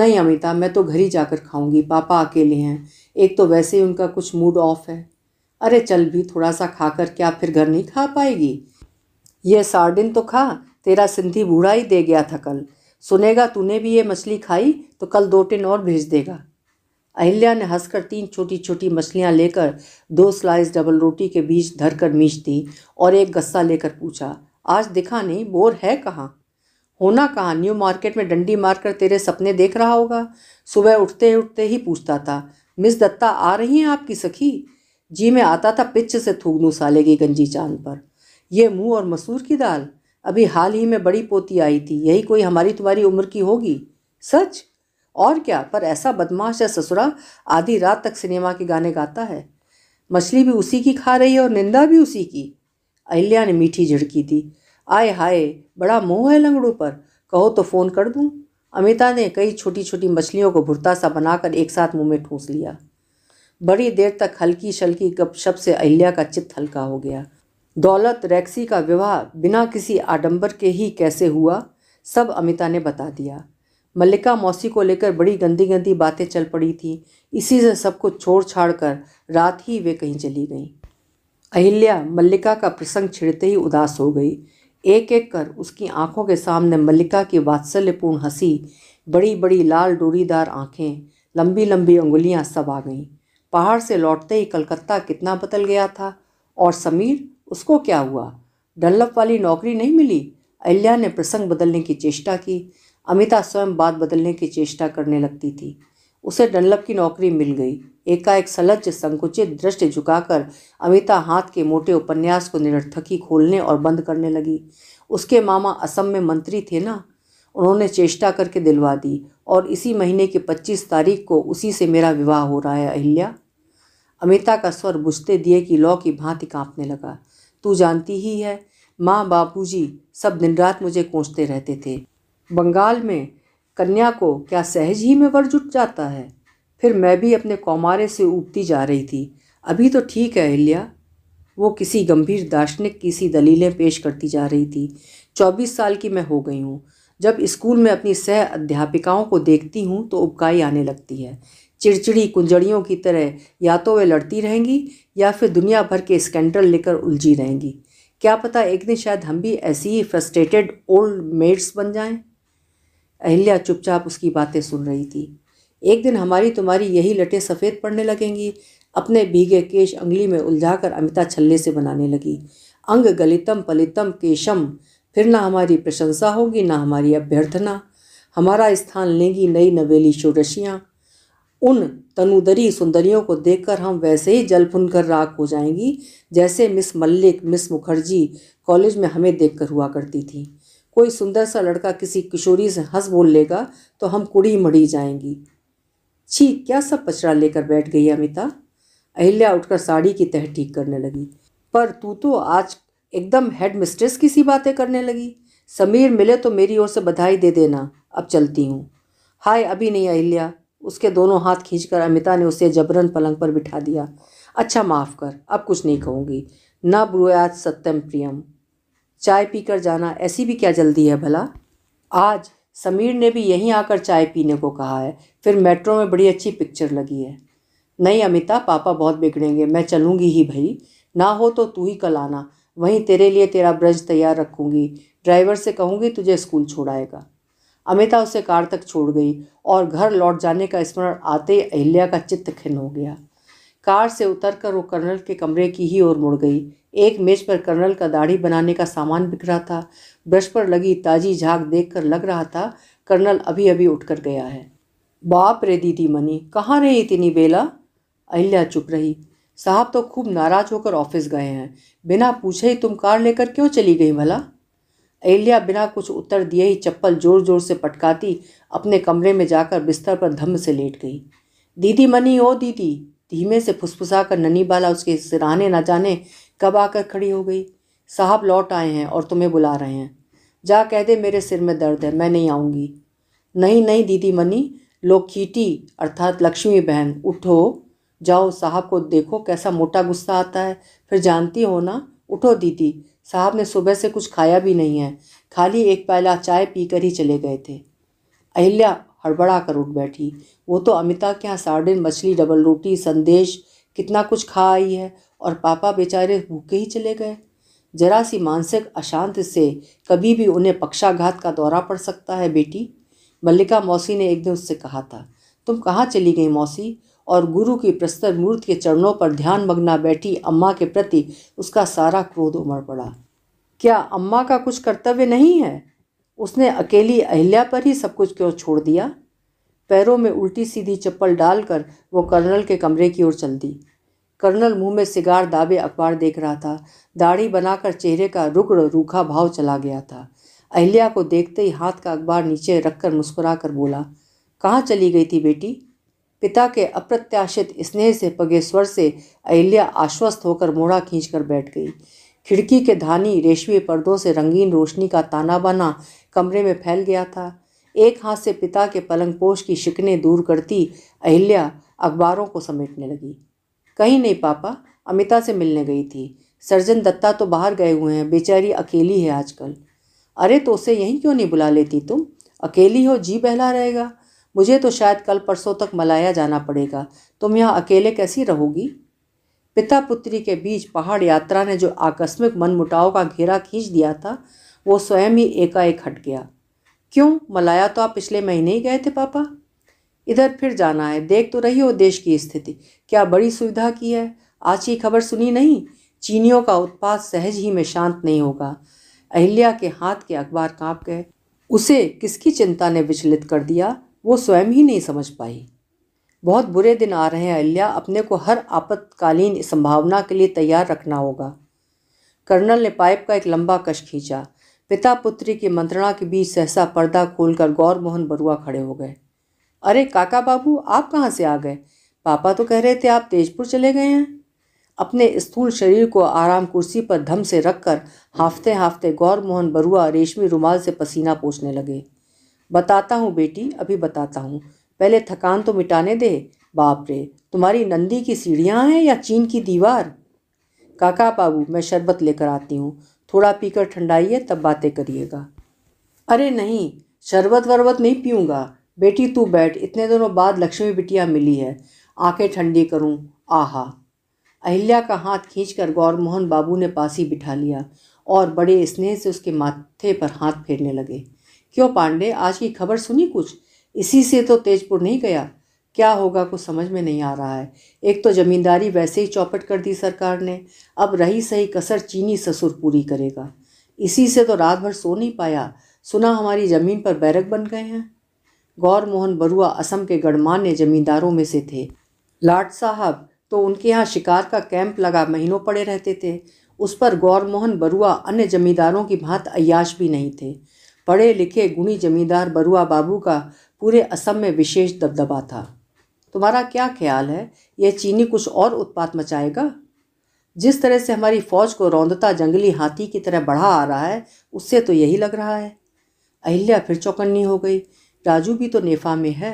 नहीं अमिता मैं तो घर ही जाकर खाऊंगी पापा अकेले हैं एक तो वैसे ही उनका कुछ मूड ऑफ है अरे चल भी थोड़ा सा खाकर क्या फिर घर नहीं खा पाएगी यह सार्डिन तो खा तेरा सिंधी बूढ़ा ही दे गया था कल सुनेगा तूने भी ये मछली खाई तो कल दो टिन और भेज देगा अहिल्या ने हंसकर तीन छोटी छोटी मछलियाँ लेकर दो स्लाइस डबल रोटी के बीच धरकर मींच दी और एक गस्सा लेकर पूछा आज दिखा नहीं बोर है कहाँ होना कहाँ न्यू मार्केट में डंडी मारकर तेरे सपने देख रहा होगा सुबह उठते उठते ही पूछता था मिस दत्ता आ रही हैं आपकी सखी जी मैं आता था पिच से थूक दूँ साले की गंजी चांद पर यह मुँह और मसूर की दाल अभी हाल ही में बड़ी पोती आई थी यही कोई हमारी तुम्हारी उम्र की होगी सच और क्या पर ऐसा बदमाश या ससुरा आधी रात तक सिनेमा के गाने गाता है मछली भी उसी की खा रही है और निंदा भी उसी की अहिल्या ने मीठी झिड़की दी आय हाय बड़ा मोह है लंगड़ू पर कहो तो फ़ोन कर दूँ अमिता ने कई छोटी छोटी मछलियों को भुरता सा बनाकर एक साथ मुंह में ठूंस लिया बड़ी देर तक हल्की शल्की गपशप से अहिल्या का चित्त हल्का हो गया दौलत रैक्सी का विवाह बिना किसी आडंबर के ही कैसे हुआ सब अमिता ने बता दिया मल्लिका मौसी को लेकर बड़ी गंदी गंदी बातें चल पड़ी थी इसी से सब कुछ छोड़ छाड़ कर रात ही वे कहीं चली गईं अहिल्या मल्लिका का प्रसंग छिड़ते ही उदास हो गई एक एक कर उसकी आंखों के सामने मल्लिका की वात्सल्यपूर्ण हंसी बड़ी बड़ी लाल डोरीदार आंखें लंबी लंबी उंगलियां सब आ गईं पहाड़ से लौटते ही कलकत्ता कितना बदल गया था और समीर उसको क्या हुआ डल्लभ वाली नौकरी नहीं मिली अहिल्या ने प्रसंग बदलने की चेष्टा की अमिता स्वयं बात बदलने की चेष्टा करने लगती थी उसे डनलप की नौकरी मिल गई एकाएक सलज संकुचित दृष्टि झुकाकर अमिता हाथ के मोटे उपन्यास को निरर्थकी खोलने और बंद करने लगी उसके मामा असम में मंत्री थे ना उन्होंने चेष्टा करके दिलवा दी और इसी महीने की पच्चीस तारीख को उसी से मेरा विवाह हो रहा है अहिल्या अमिता का स्वर बुझते दिए कि लौ की भांति कांपने लगा तू जानती ही है माँ बापू सब दिन रात मुझे कोसते रहते थे बंगाल में कन्या को क्या सहज ही में वर जुट जाता है फिर मैं भी अपने कौमारे से उगती जा रही थी अभी तो ठीक है अहिल्या वो किसी गंभीर दार्शनिक की सी दलीलें पेश करती जा रही थी चौबीस साल की मैं हो गई हूँ जब स्कूल में अपनी सह अध्यापिकाओं को देखती हूँ तो उबकाई आने लगती है चिड़चिड़ी कुंजड़ियों की तरह या तो वे लड़ती रहेंगी या फिर दुनिया भर के स्कैंडल लेकर उलझी रहेंगी क्या पता एक दिन शायद हम भी ऐसी ही फ्रस्ट्रेटेड ओल्ड मेड्स बन जाएं अहिल्या चुपचाप उसकी बातें सुन रही थी एक दिन हमारी तुम्हारी यही लटे सफ़ेद पड़ने लगेंगी अपने भीगे केश अंगली में उलझाकर अमिता छल्ले से बनाने लगी अंग गलितम पलितम केशम फिर ना हमारी प्रशंसा होगी ना हमारी अभ्यर्थना हमारा स्थान लेंगी नई नवेली षोडशियाँ उन तनुदरी सुंदरियों को देखकर हम वैसे ही जल फुन कर राख हो जाएंगी जैसे miss Mallick miss Mukherjee college में हमें देखकर हुआ करती थी कोई सुंदर सा लड़का किसी किशोरी से हंस बोल लेगा तो हम कुड़ी मड़ी जाएंगी छी क्या सब पचरा लेकर बैठ गई अमिता अहिल्या उठकर साड़ी की तह ठीक करने लगी पर तू तो आज एकदम हेड मिस्ट्रेस की सी बातें करने लगी समीर मिले तो मेरी ओर से बधाई दे देना अब चलती हूँ हाय अभी नहीं अहिल्या उसके दोनों हाथ खींचकर अमिता ने उसे जबरन पलंग पर बिठा दिया अच्छा माफ़ कर अब कुछ नहीं कहूँगी ना ब्रुयात सत्यम प्रियम चाय पीकर जाना ऐसी भी क्या जल्दी है भला आज समीर ने भी यहीं आकर चाय पीने को कहा है फिर मेट्रो में बड़ी अच्छी पिक्चर लगी है नहीं अमिता पापा बहुत बिगड़ेंगे मैं चलूँगी ही भाई ना हो तो तू ही कल आना वहीं तेरे लिए तेरा ब्रज तैयार रखूँगी ड्राइवर से कहूँगी तुझे स्कूल छोड़ाएगा अमिता उसे कार तक छोड़ गई और घर लौट जाने का स्मरण आते ही अहिल्या का चित्त खिन हो गया कार से उतरकर वो कर्नल के कमरे की ही ओर मुड़ गई एक मेज पर कर्नल का दाढ़ी बनाने का सामान रहा था ब्रश पर लगी ताजी झाग देखकर लग रहा था कर्नल अभी अभी उठकर गया है बाप रे दीदी मनी कहाँ रही इतनी बेला अहिल्या चुप रही साहब तो खूब नाराज होकर ऑफिस गए हैं बिना पूछे ही तुम कार लेकर क्यों चली गई भला अहिल्या बिना कुछ उत्तर दिए ही चप्पल जोर जोर से पटकाती अपने कमरे में जाकर बिस्तर पर धम्म से लेट गई दीदी मनी ओ दीदी धीमे से फुसफुसा कर नन्नी बाला उसके सिराने न जाने कब आकर खड़ी हो गई साहब लौट आए हैं और तुम्हें बुला रहे हैं जा कह दे मेरे सिर में दर्द है मैं नहीं आऊँगी नहीं नहीं दीदी मनी लोखीटी अर्थात लक्ष्मी बहन उठो जाओ साहब को देखो कैसा मोटा गुस्सा आता है फिर जानती हो ना उठो दीदी साहब ने सुबह से कुछ खाया भी नहीं है खाली एक प्याला चाय पीकर ही चले गए थे अहिल्या हड़बड़ा कर उठ बैठी वो तो अमिता के यहाँ सार्डिन मछली डबल रोटी संदेश कितना कुछ खा आई है और पापा बेचारे भूखे ही चले गए जरा सी मानसिक अशांत से कभी भी उन्हें पक्षाघात का दौरा पड़ सकता है बेटी मल्लिका मौसी ने एक दिन उससे कहा था तुम कहाँ चली गई मौसी और गुरु की प्रस्तर मूर्त के चरणों पर ध्यान मगना बैठी अम्मा के प्रति उसका सारा क्रोध उमड़ पड़ा क्या अम्मा का कुछ कर्तव्य नहीं है उसने अकेली अहिल्या पर ही सब कुछ क्यों छोड़ दिया पैरों में उल्टी सीधी चप्पल डालकर वो कर्नल के कमरे की ओर चल दी कर्नल मुंह में सिगार दाबे अखबार देख रहा था दाढ़ी बनाकर चेहरे का रुकड़ रूखा भाव चला गया था अहिल्या को देखते ही हाथ का अखबार नीचे रखकर मुस्कुरा कर बोला कहाँ चली गई थी बेटी पिता के अप्रत्याशित स्नेह से पगे स्वर से अहिल्या आश्वस्त होकर मोड़ा खींच कर बैठ गई खिड़की के धानी रेशमी पर्दों से रंगीन रोशनी का ताना बाना कमरे में फैल गया था एक हाथ से पिता के पलंगपोश की शिकने दूर करती अहिल्या अखबारों को समेटने लगी कहीं नहीं पापा अमिता से मिलने गई थी सर्जन दत्ता तो बाहर गए हुए हैं बेचारी अकेली है आजकल अरे तो उसे यहीं क्यों नहीं बुला लेती तुम अकेली हो जी बहला रहेगा मुझे तो शायद कल परसों तक मलाया जाना पड़ेगा तुम यहाँ अकेले कैसी रहोगी पिता पुत्री के बीच पहाड़ यात्रा ने जो आकस्मिक मनमुटाव का घेरा खींच दिया था वो स्वयं ही एकाएक हट गया क्यों मलाया तो आप पिछले महीने ही गए थे पापा इधर फिर जाना है देख तो रही हो देश की स्थिति क्या बड़ी सुविधा की है आज की खबर सुनी नहीं चीनियों का उत्पाद सहज ही में शांत नहीं होगा अहिल्या के हाथ के अखबार कांप गए उसे किसकी चिंता ने विचलित कर दिया वो स्वयं ही नहीं समझ पाई बहुत बुरे दिन आ रहे हैं अहिल्या अपने को हर आपत्तकालीन संभावना के लिए तैयार रखना होगा कर्नल ने पाइप का एक लंबा कश खींचा पिता पुत्री की मंत्रणा के बीच सहसा पर्दा खोलकर गौर मोहन बरुआ खड़े हो गए अरे काका बाबू आप कहाँ से आ गए पापा तो कह रहे थे आप तेजपुर चले गए हैं अपने स्थूल शरीर को आराम कुर्सी पर धम से रखकर हाफते हाफते गौर मोहन बरुआ रेशमी रुमाल से पसीना पोछने लगे बताता हूँ बेटी अभी बताता हूँ पहले थकान तो मिटाने दे बाप रे तुम्हारी नंदी की सीढ़ियाँ हैं या चीन की दीवार काका बाबू मैं शरबत लेकर आती हूँ थोड़ा पीकर ठंडाइए तब बातें करिएगा अरे नहीं शरबत वरबत नहीं पीऊँगा बेटी तू बैठ इतने दिनों बाद लक्ष्मी बिटिया मिली है आंखें ठंडी करूं आहा अहिल्या का हाथ खींचकर गौरमोहन बाबू ने पास ही बिठा लिया और बड़े स्नेह से उसके माथे पर हाथ फेरने लगे क्यों पांडे आज की खबर सुनी कुछ इसी से तो तेजपुर नहीं गया क्या होगा कुछ समझ में नहीं आ रहा है एक तो ज़मींदारी वैसे ही चौपट कर दी सरकार ने अब रही सही कसर चीनी ससुर पूरी करेगा इसी से तो रात भर सो नहीं पाया सुना हमारी ज़मीन पर बैरक बन गए हैं गौर मोहन बरुआ असम के गणमान्य जमींदारों में से थे लाट साहब तो उनके यहाँ शिकार का कैंप लगा महीनों पड़े रहते थे उस पर गौर मोहन बरुआ अन्य जमींदारों की भांत अयाश भी नहीं थे पढ़े लिखे गुणी जमींदार बरुआ बाबू का पूरे असम में विशेष दबदबा था तुम्हारा क्या ख्याल है यह चीनी कुछ और उत्पात मचाएगा जिस तरह से हमारी फौज को रौंदता जंगली हाथी की तरह बढ़ा आ रहा है उससे तो यही लग रहा है अहिल्या फिर चौकन्नी हो गई राजू भी तो नेफा में है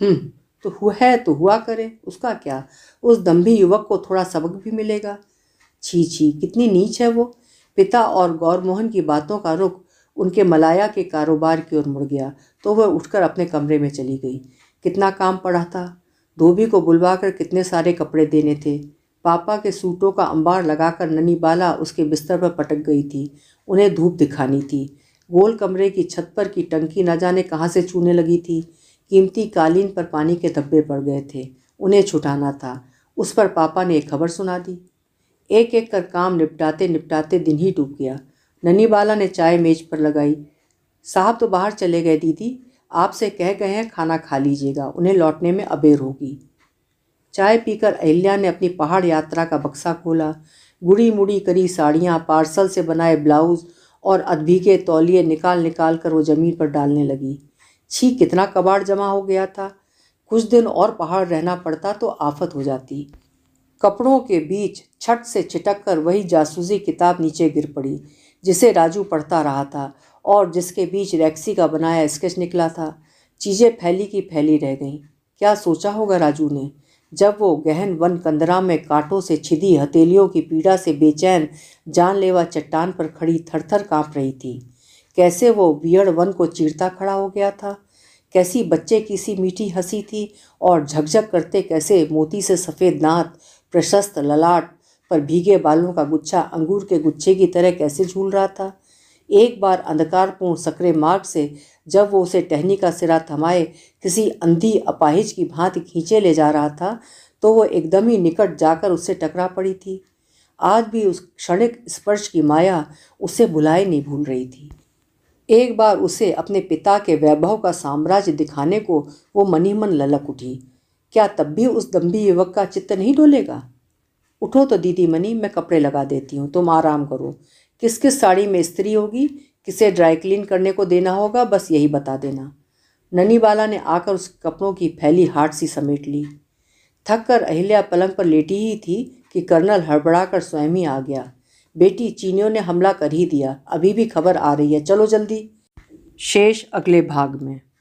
हम्म, तो हुआ है तो हुआ करे उसका क्या उस दम्भी युवक को थोड़ा सबक भी मिलेगा छी छी कितनी नीच है वो पिता और गौरमोहन की बातों का रुख उनके मलाया के कारोबार की ओर मुड़ गया तो वह उठकर अपने कमरे में चली गई कितना काम पड़ा था धोबी को बुलवाकर कितने सारे कपड़े देने थे पापा के सूटों का अंबार लगाकर ननी बाला उसके बिस्तर पर पटक गई थी उन्हें धूप दिखानी थी गोल कमरे की छत पर की टंकी न जाने कहाँ से छूने लगी थी कीमती कालीन पर पानी के धब्बे पड़ गए थे उन्हें छुटाना था उस पर पापा ने एक खबर सुना दी एक एक कर काम निपटाते निपटाते दिन ही डूब गया ननी बाला ने चाय मेज पर लगाई साहब तो बाहर चले गए दीदी आपसे कह गए हैं खाना खा लीजिएगा उन्हें लौटने में अबेर होगी चाय पीकर अहल्या ने अपनी पहाड़ यात्रा का बक्सा खोला गुड़ी मुड़ी करी साड़ियाँ पार्सल से बनाए ब्लाउज़ और अदभी के तौलिए निकाल निकाल कर वो ज़मीन पर डालने लगी छी कितना कबाड़ जमा हो गया था कुछ दिन और पहाड़ रहना पड़ता तो आफत हो जाती कपड़ों के बीच छट से छिटक कर वही जासूसी किताब नीचे गिर पड़ी जिसे राजू पढ़ता रहा था और जिसके बीच रैक्सी का बनाया स्केच निकला था चीज़ें फैली की फैली रह गईं क्या सोचा होगा राजू ने जब वो गहन वन कंदरा में कांटों से छिदी हथेलियों की पीड़ा से बेचैन जानलेवा चट्टान पर खड़ी थरथर कांप रही थी कैसे वो बियड़ वन को चीरता खड़ा हो गया था कैसी बच्चे की सी मीठी हंसी थी और झकझक करते कैसे मोती से सफ़ेद नात प्रशस्त ललाट पर भीगे बालों का गुच्छा अंगूर के गुच्छे की तरह कैसे झूल रहा था एक बार अंधकारपूर्ण सकरे मार्ग से जब वो उसे टहनी का सिरा थमाए किसी अंधी अपाहिज की भांति खींचे ले जा रहा था तो वो एकदम ही निकट जाकर उससे टकरा पड़ी थी आज भी उस क्षणिक स्पर्श की माया उसे बुलाए नहीं भूल रही थी एक बार उसे अपने पिता के वैभव का साम्राज्य दिखाने को वो मनी मन ललक उठी क्या तब भी उस दम्भी युवक का चित्त नहीं डोलेगा उठो तो दीदी मनी मैं कपड़े लगा देती हूँ तुम आराम करो किस किस साड़ी में स्त्री होगी किसे ड्राई क्लीन करने को देना होगा बस यही बता देना बाला ने आकर उस कपड़ों की फैली हाट सी समेट ली थक कर अहिल्या पलंग पर लेटी ही थी कि कर्नल हड़बड़ा कर स्वयं ही आ गया बेटी चीनियों ने हमला कर ही दिया अभी भी खबर आ रही है चलो जल्दी शेष अगले भाग में